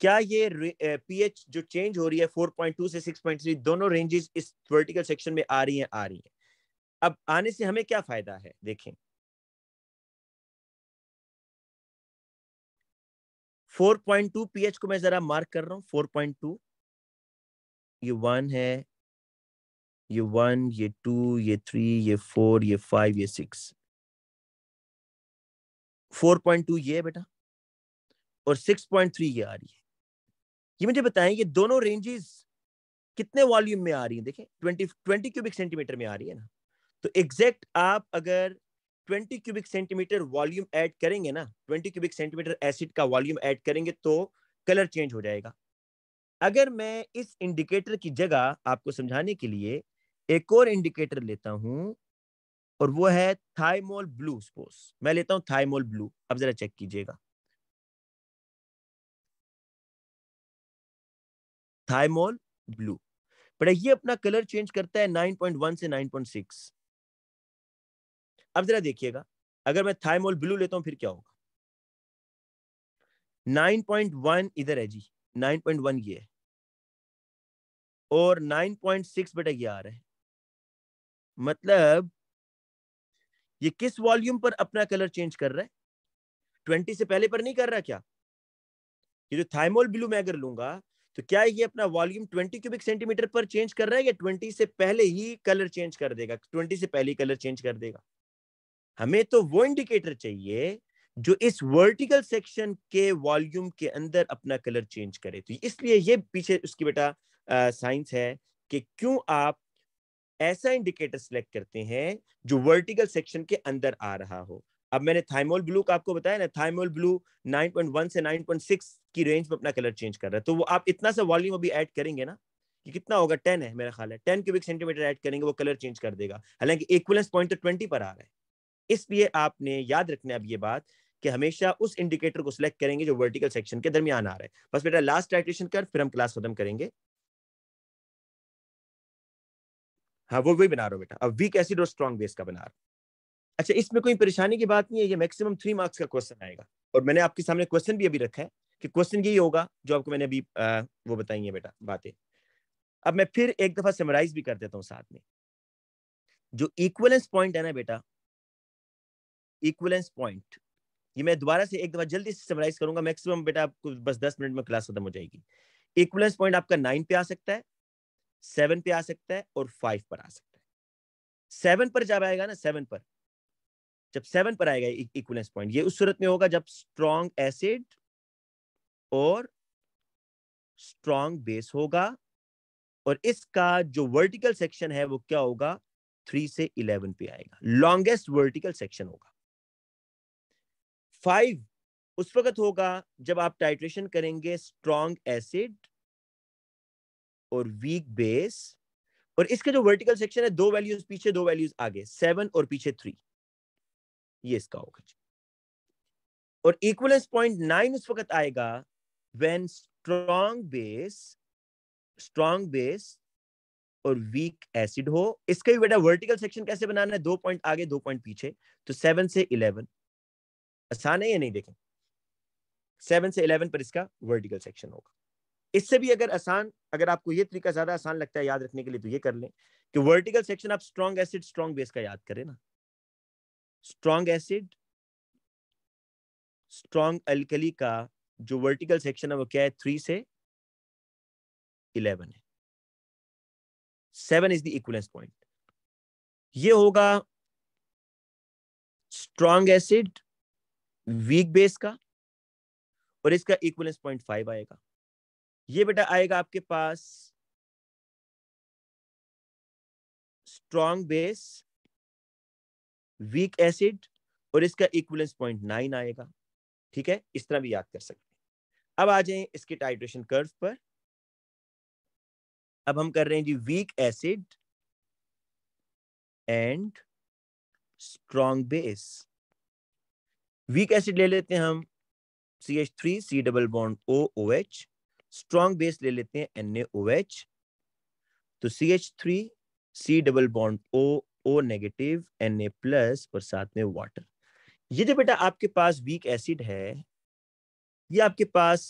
क्या ये पीएच जो चेंज हो रही है फोर पॉइंट टू से सिक्स थ्री दोनों रेंजेस इस वर्टिकल सेक्शन में आ रही हैं आ रही हैं अब आने से हमें क्या फायदा है देखें 4.2 पीएच को मैं जरा मार्क कर रहा हूँ 4.2 ये वन है ये वन ये टू ये थ्री ये फोर ये फाइव ये सिक्स फोर पॉइंट टू ये बेटा और सिक्स पॉइंट थ्री ये आ रही है ये मुझे बताएं ये दोनों रेंजेस कितने वॉल्यूम में आ रही है देखें ट्वेंटी ट्वेंटी क्यूबिक सेंटीमीटर में आ रही है ना तो एग्जैक्ट आप अगर 20 क्यूबिक सेंटीमीटर वॉल्यूम ऐड करेंगे ना 20 क्यूबिक सेंटीमीटर एसिड का वॉल्यूम ऐड करेंगे तो कलर चेंज हो जाएगा अगर मैं इस इंडिकेटर की जगह आपको समझाने के लिए एक और इंडिकेटर लेता हूं और वो है थाइमोल ब्लू सपोज मैं लेता हूं थाइमोल ब्लू अब जरा चेक कीजिएगा थाइमोल ब्लू बट ये अपना कलर चेंज करता है 9.1 से 9.6 अब जरा देखिएगा अगर मैं थायमोल ब्लू लेता हूं फिर क्या होगा 9.1 इधर है जी 9.1 ये है और 9.6 बेटा ये आ रहा है मतलब ये किस वॉल्यूम पर अपना कलर चेंज कर रहा है 20 से पहले पर नहीं कर रहा क्या ये जो थायमोल ब्लू मैं अगर लूंगा तो क्या ये अपना वॉल्यूम 20 क्यूबिक सेंटीमीटर पर चेंज कर रहा है या 20 से पहले ही कलर चेंज कर देगा 20 से पहले ही कलर चेंज कर देगा हमें तो वो इंडिकेटर चाहिए जो इस वर्टिकल सेक्शन के वॉल्यूम के अंदर अपना कलर चेंज करे तो इसलिए ये पीछे उसकी बेटा साइंस है कि क्यों आप ऐसा इंडिकेटर सिलेक्ट करते हैं जो वर्टिकल सेक्शन के अंदर आ रहा हो अब मैंने थाइमोल ब्लू का आपको बताया ना थाइमोल ब्लू 9.1 से 9.6 की रेंज में अपना कलर चेंज कर रहा है तो वो आप इतना सा वॉल्यूम अभी ऐड करेंगे ना कि कितना होगा 10 है मेरा ख्याल है 10 क्यूबिक सेंटीमीटर ऐड करेंगे वो कलर चेंज कर देगा हालांकि इक्वलेंस पॉइंट तो 20 पर आ रहा है इसलिए आपने याद रखना है अब ये बात कि हमेशा उस इंडिकेटर को सिलेक्ट करेंगे जो वर्टिकल सेक्शन के दरमियान आ रहा है बस बेटा लास्ट टाइट्रेशन कर फिर हम क्लास खत्म करेंगे हाँ वो वही बना रहा हूँ बेटा अब वीक एसिड और स्ट्रॉन्ग बेस का बना रहा अच्छा इसमें कोई परेशानी की बात नहीं है ये मैक्सिमम थ्री मार्क्स का क्वेश्चन आएगा और मैंने आपके सामने क्वेश्चन भी अभी रखा है कि क्वेश्चन यही होगा जो आपको मैंने अभी आ, वो बताई है बेटा बातें अब मैं फिर एक दफा समराइज भी कर देता हूँ साथ में जो इक्वलेंस पॉइंट है ना बेटा इक्वलेंस पॉइंट ये मैं दोबारा से एक दफा जल्दी से समराइज करूंगा मैक्सिमम बेटा आपको बस दस मिनट में क्लास खत्म हो जाएगी इक्वलेंस पॉइंट आपका नाइन पे आ सकता है सेवन पे आ सकता है और फाइव पर आ सकता है सेवन पर जब आएगा ना सेवन पर जब सेवन पर आएगा इक्वलेंस e-, पॉइंट ये उस सूरत में होगा जब स्ट्रॉन्ग एसिड और स्ट्रॉन्ग बेस होगा और इसका जो वर्टिकल सेक्शन है वो क्या होगा थ्री से इलेवन पे आएगा लॉन्गेस्ट वर्टिकल सेक्शन होगा फाइव उस वक्त होगा जब आप टाइट्रेशन करेंगे स्ट्रॉन्ग एसिड और वीक बेस और इसके जो वर्टिकल सेक्शन है दो वैल्यूज पीछे दो वैल्यूज आगे सेवन और पीछे थ्री ये इसका होगा और इक्वलेंस पॉइंट नाइन उस वक्त आएगा when strong base strong base और वीक एसिड हो इसका भी बेटा वर्टिकल सेक्शन कैसे बनाना है दो पॉइंट आगे दो पॉइंट पीछे तो सेवन से इलेवन आसान है या नहीं देखें सेवन से इलेवन पर इसका वर्टिकल सेक्शन होगा इससे भी अगर आसान अगर आपको ये तरीका ज्यादा आसान लगता है याद रखने के लिए तो ये कर लें कि वर्टिकल सेक्शन आप स्ट्रॉन्ग एसिड स्ट्रॉन्ग बेस का याद करें ना स्ट्रॉन्ग एसिड स्ट्रॉन्ग अल्कली का जो वर्टिकल सेक्शन है वो क्या है थ्री से इलेवन है seven is the equivalence point ये होगा स्ट्रॉन्ग एसिड वीक बेस का और इसका इक्वलेंस पॉइंट फाइव आएगा ये बेटा आएगा आपके पास स्ट्रॉन्ग बेस वीक एसिड और इसका इक्वलेंस पॉइंट नाइन आएगा ठीक है इस तरह भी याद कर सकते हैं अब आ जाए इसके टाइट्रेशन कर्व पर अब हम कर रहे हैं जी weak acid and strong base weak acid ले लेते हैं हम C H three C double bond O O H strong base ले लेते हैं एन ए ओ एच तो C H three C double bond O O negative N A plus और साथ में वाटर ये जो बेटा आपके पास वीक एसिड है ये आपके पास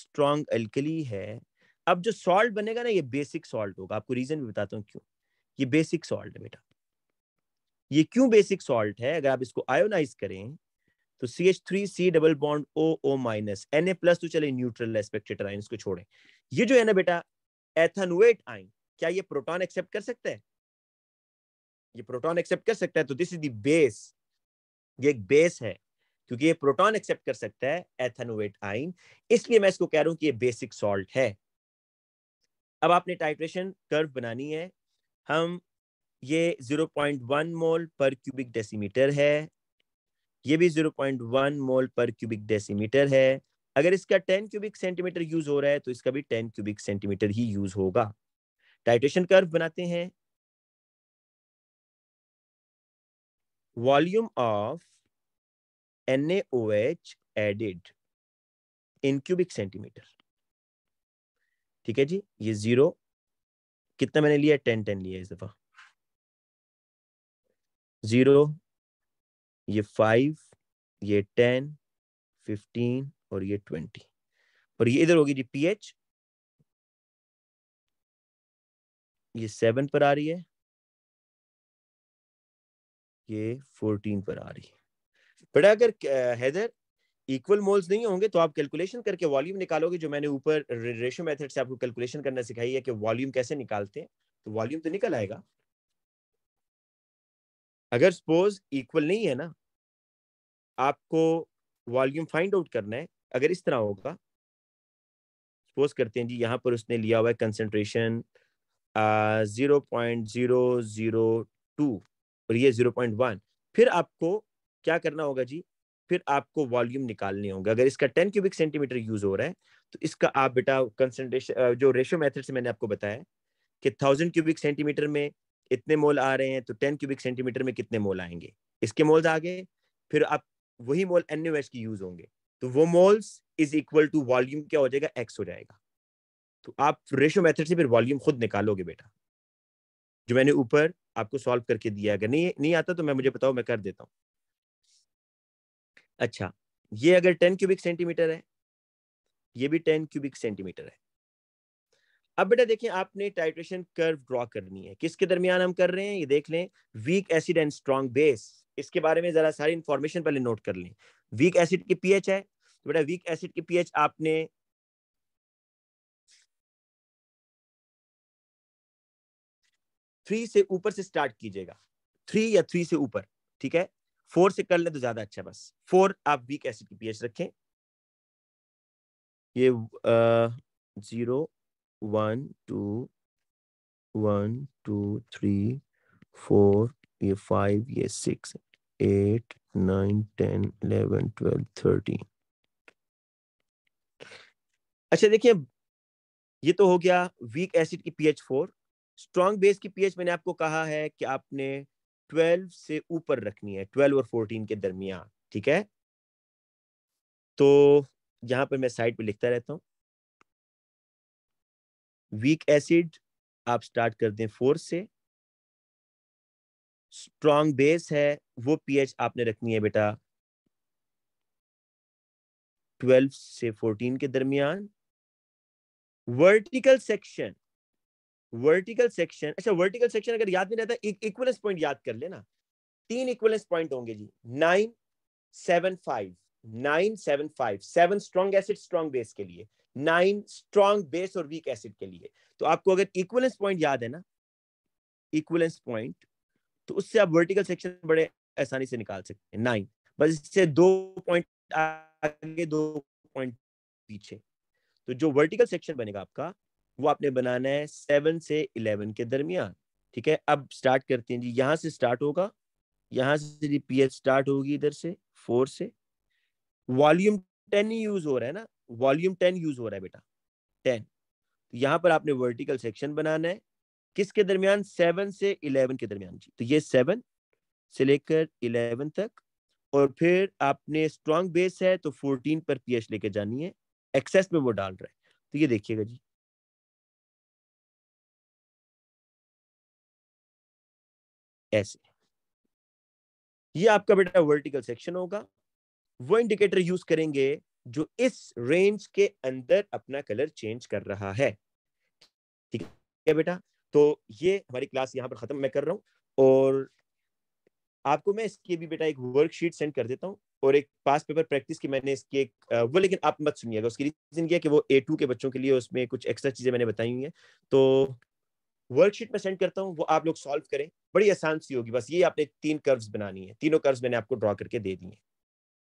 स्ट्रॉन्ग एल्कली है अब जो सॉल्ट बनेगा ना ये बेसिक सॉल्ट होगा आपको रीजन भी बताता हूँ क्यों ये बेसिक सॉल्ट है बेटा ये क्यों बेसिक सॉल्ट है अगर आप इसको आयोनाइज करें तो C H three C double bond O O minus N A plus तो चले न्यूट्रल एस्पेक्टेटर आइन इसको छोड़े ये जो है ना बेटा एथनवेट आइन क्या ये प्रोटॉन एक्सेप्ट कर सकता है ये प्रोटॉन एक्सेप्ट कर सकता है तो दिस इज दी बेस ये एक बेस है क्योंकि ये प्रोटॉन एक्सेप्ट कर सकता है एथनोवेट आइन इसलिए मैं इसको कह रहा हूं कि ये बेसिक सॉल्ट है अब आपने टाइट्रेशन कर्व बनानी है हम ये 0.1 मोल पर क्यूबिक डेसीमीटर है ये भी 0.1 मोल पर क्यूबिक डेसीमीटर है अगर इसका 10 क्यूबिक सेंटीमीटर यूज हो रहा है तो इसका भी 10 क्यूबिक सेंटीमीटर ही यूज होगा टाइटेशन कर्व बनाते हैं volume of H added in cubic centimetre ठीक है जी ये जीरो कितना मैंने लिया टेन टेन लिया इस दफा ज़ीरो ये फाइव ये टेन फिफ्टीन और ये ट्वेंटी और ये इधर होगी जी पीएच ये सेवन पर आ रही है ये फोर्टीन पर आ रही है बेटा अगर हैदर इक्वल मोल्स नहीं होंगे तो आप कैलकुलेशन करके वॉल्यूम निकालोगे जो मैंने ऊपर रेशियो मेथड से आपको कैलकुलेशन करना सिखाई है कि वॉल्यूम कैसे निकालते हैं तो वॉल्यूम तो निकल आएगा अगर सपोज इक्वल नहीं है ना आपको वॉल्यूम फाइंड आउट करना है अगर इस तरह होगा सपोज करते हैं जी यहाँ पर उसने लिया हुआ है concentration zero point zero zero two और ये जीरो पॉइंट वन फिर आपको क्या करना होगा जी फिर आपको वॉल्यूम निकालने होंगे अगर इसका टेन क्यूबिक सेंटीमीटर यूज हो रहा है तो इसका आप बेटा कंसनट्रेशन जो रेशियो मेथड से मैंने आपको बताया कि थाउजेंड क्यूबिक सेंटीमीटर में इतने मोल आ रहे हैं तो टेन क्यूबिक सेंटीमीटर में कितने मोल आएंगे इसके मोल्स आ गए फिर आप वही मोल एन की यूज होंगे तो वो moles is equal to volume क्या हो जाएगा एक्स हो जाएगा तो आप रेशो मेथड से फिर वॉल्यूम खुद निकालोगे बेटा जो मैंने ऊपर आपको सॉल्व करके दिया अगर नहीं नहीं आता तो मैं मुझे बताओ मैं कर देता हूँ अच्छा ये अगर टेन क्यूबिक सेंटीमीटर है ये भी टेन क्यूबिक सेंटीमीटर है अब बेटा देखें आपने टाइट्रेशन कर्व ड्रॉ करनी है किसके दरमियान हम कर रहे हैं ये देख लें weak acid and strong base इसके बारे में जरा सारी इन्फॉर्मेशन पहले नोट कर लें वीक एसिड की पीएच है तो बेटा वीक एसिड की पीएच आपने थ्री से ऊपर से स्टार्ट कीजिएगा थ्री या थ्री से ऊपर ठीक है फोर से कर ले तो ज्यादा अच्छा बस फोर आप वीक एसिड की पीएच रखें ये zero one two one two three four ये फाइव ये six eight nine ten eleven twelve thirteen अच्छा देखिए ये तो हो गया वीक एसिड की पीएच फोर स्ट्रॉन्ग बेस की पीएच मैंने आपको कहा है कि आपने ट्वेल्व से ऊपर रखनी है ट्वेल्व और फोर्टीन के दरमियान ठीक है तो यहां पर मैं साइड पे लिखता रहता हूं वीक एसिड आप स्टार्ट कर दें फोर से स्ट्रॉन्ग बेस है वो पीएच आपने रखनी है बेटा ट्वेल्व से फोर्टीन के दरमियान वर्टिकल सेक्शन वर्टिकल सेक्शन अच्छा वर्टिकल सेक्शन अगर याद नहीं रहता एक इक्वलेंस पॉइंट याद कर लेना तीन इक्वलेंस पॉइंट होंगे जी nine seven five nine seven five seven strong acid strong base के लिए नाइन स्ट्रॉन्ग बेस और वीक एसिड के लिए तो आपको अगर इक्वलेंस पॉइंट याद है ना इक्वलेंस पॉइंट तो उससे आप वर्टिकल सेक्शन बड़े आसानी से निकाल सकते हैं नाइन बस इससे दो पॉइंट आगे दो पॉइंट पीछे तो जो वर्टिकल सेक्शन बनेगा आपका वो आपने बनाना है सेवन से इलेवन के दरमियान ठीक है अब स्टार्ट करते हैं जी यहाँ से स्टार्ट होगा यहाँ से पी एच स्टार्ट होगी इधर से फोर से वॉल्यूम टेन ही यूज हो रहा है ना वॉल्यूम टेन यूज हो रहा है बेटा टेन तो यहाँ पर आपने वर्टिकल सेक्शन बनाना है किसके दरमियान सेवन से इलेवन के दरमियान जी तो ये सेवन से लेकर इलेवन तक और फिर आपने स्ट्रॉन्ग बेस है तो फोर्टीन पर पी लेके जानी है एक्सेस में वो डाल रहा है तो ये देखिएगा जी ऐसे ये आपका बेटा वर्टिकल सेक्शन होगा वो इंडिकेटर यूज करेंगे जो इस रेंज के अंदर अपना कलर चेंज कर रहा है ठीक है बेटा तो ये हमारी क्लास यहाँ पर ख़त्म मैं कर रहा हूँ और आपको मैं इसके भी बेटा एक वर्कशीट सेंड कर देता हूँ और एक पास पेपर प्रैक्टिस की मैंने इसकी एक वो लेकिन आप मत सुनिएगा उसकी रीज़न क्या कि वो ए टू के बच्चों के लिए उसमें कुछ एक्स्ट्रा चीज़ें मैंने बताई हुई हैं तो वर्कशीट में सेंड करता हूँ वो आप लोग सॉल्व करें बड़ी आसान सी होगी बस ये आपने तीन कर्व्स बनानी है तीनों कर्व्स मैंने आपको ड्रॉ करके दे दिए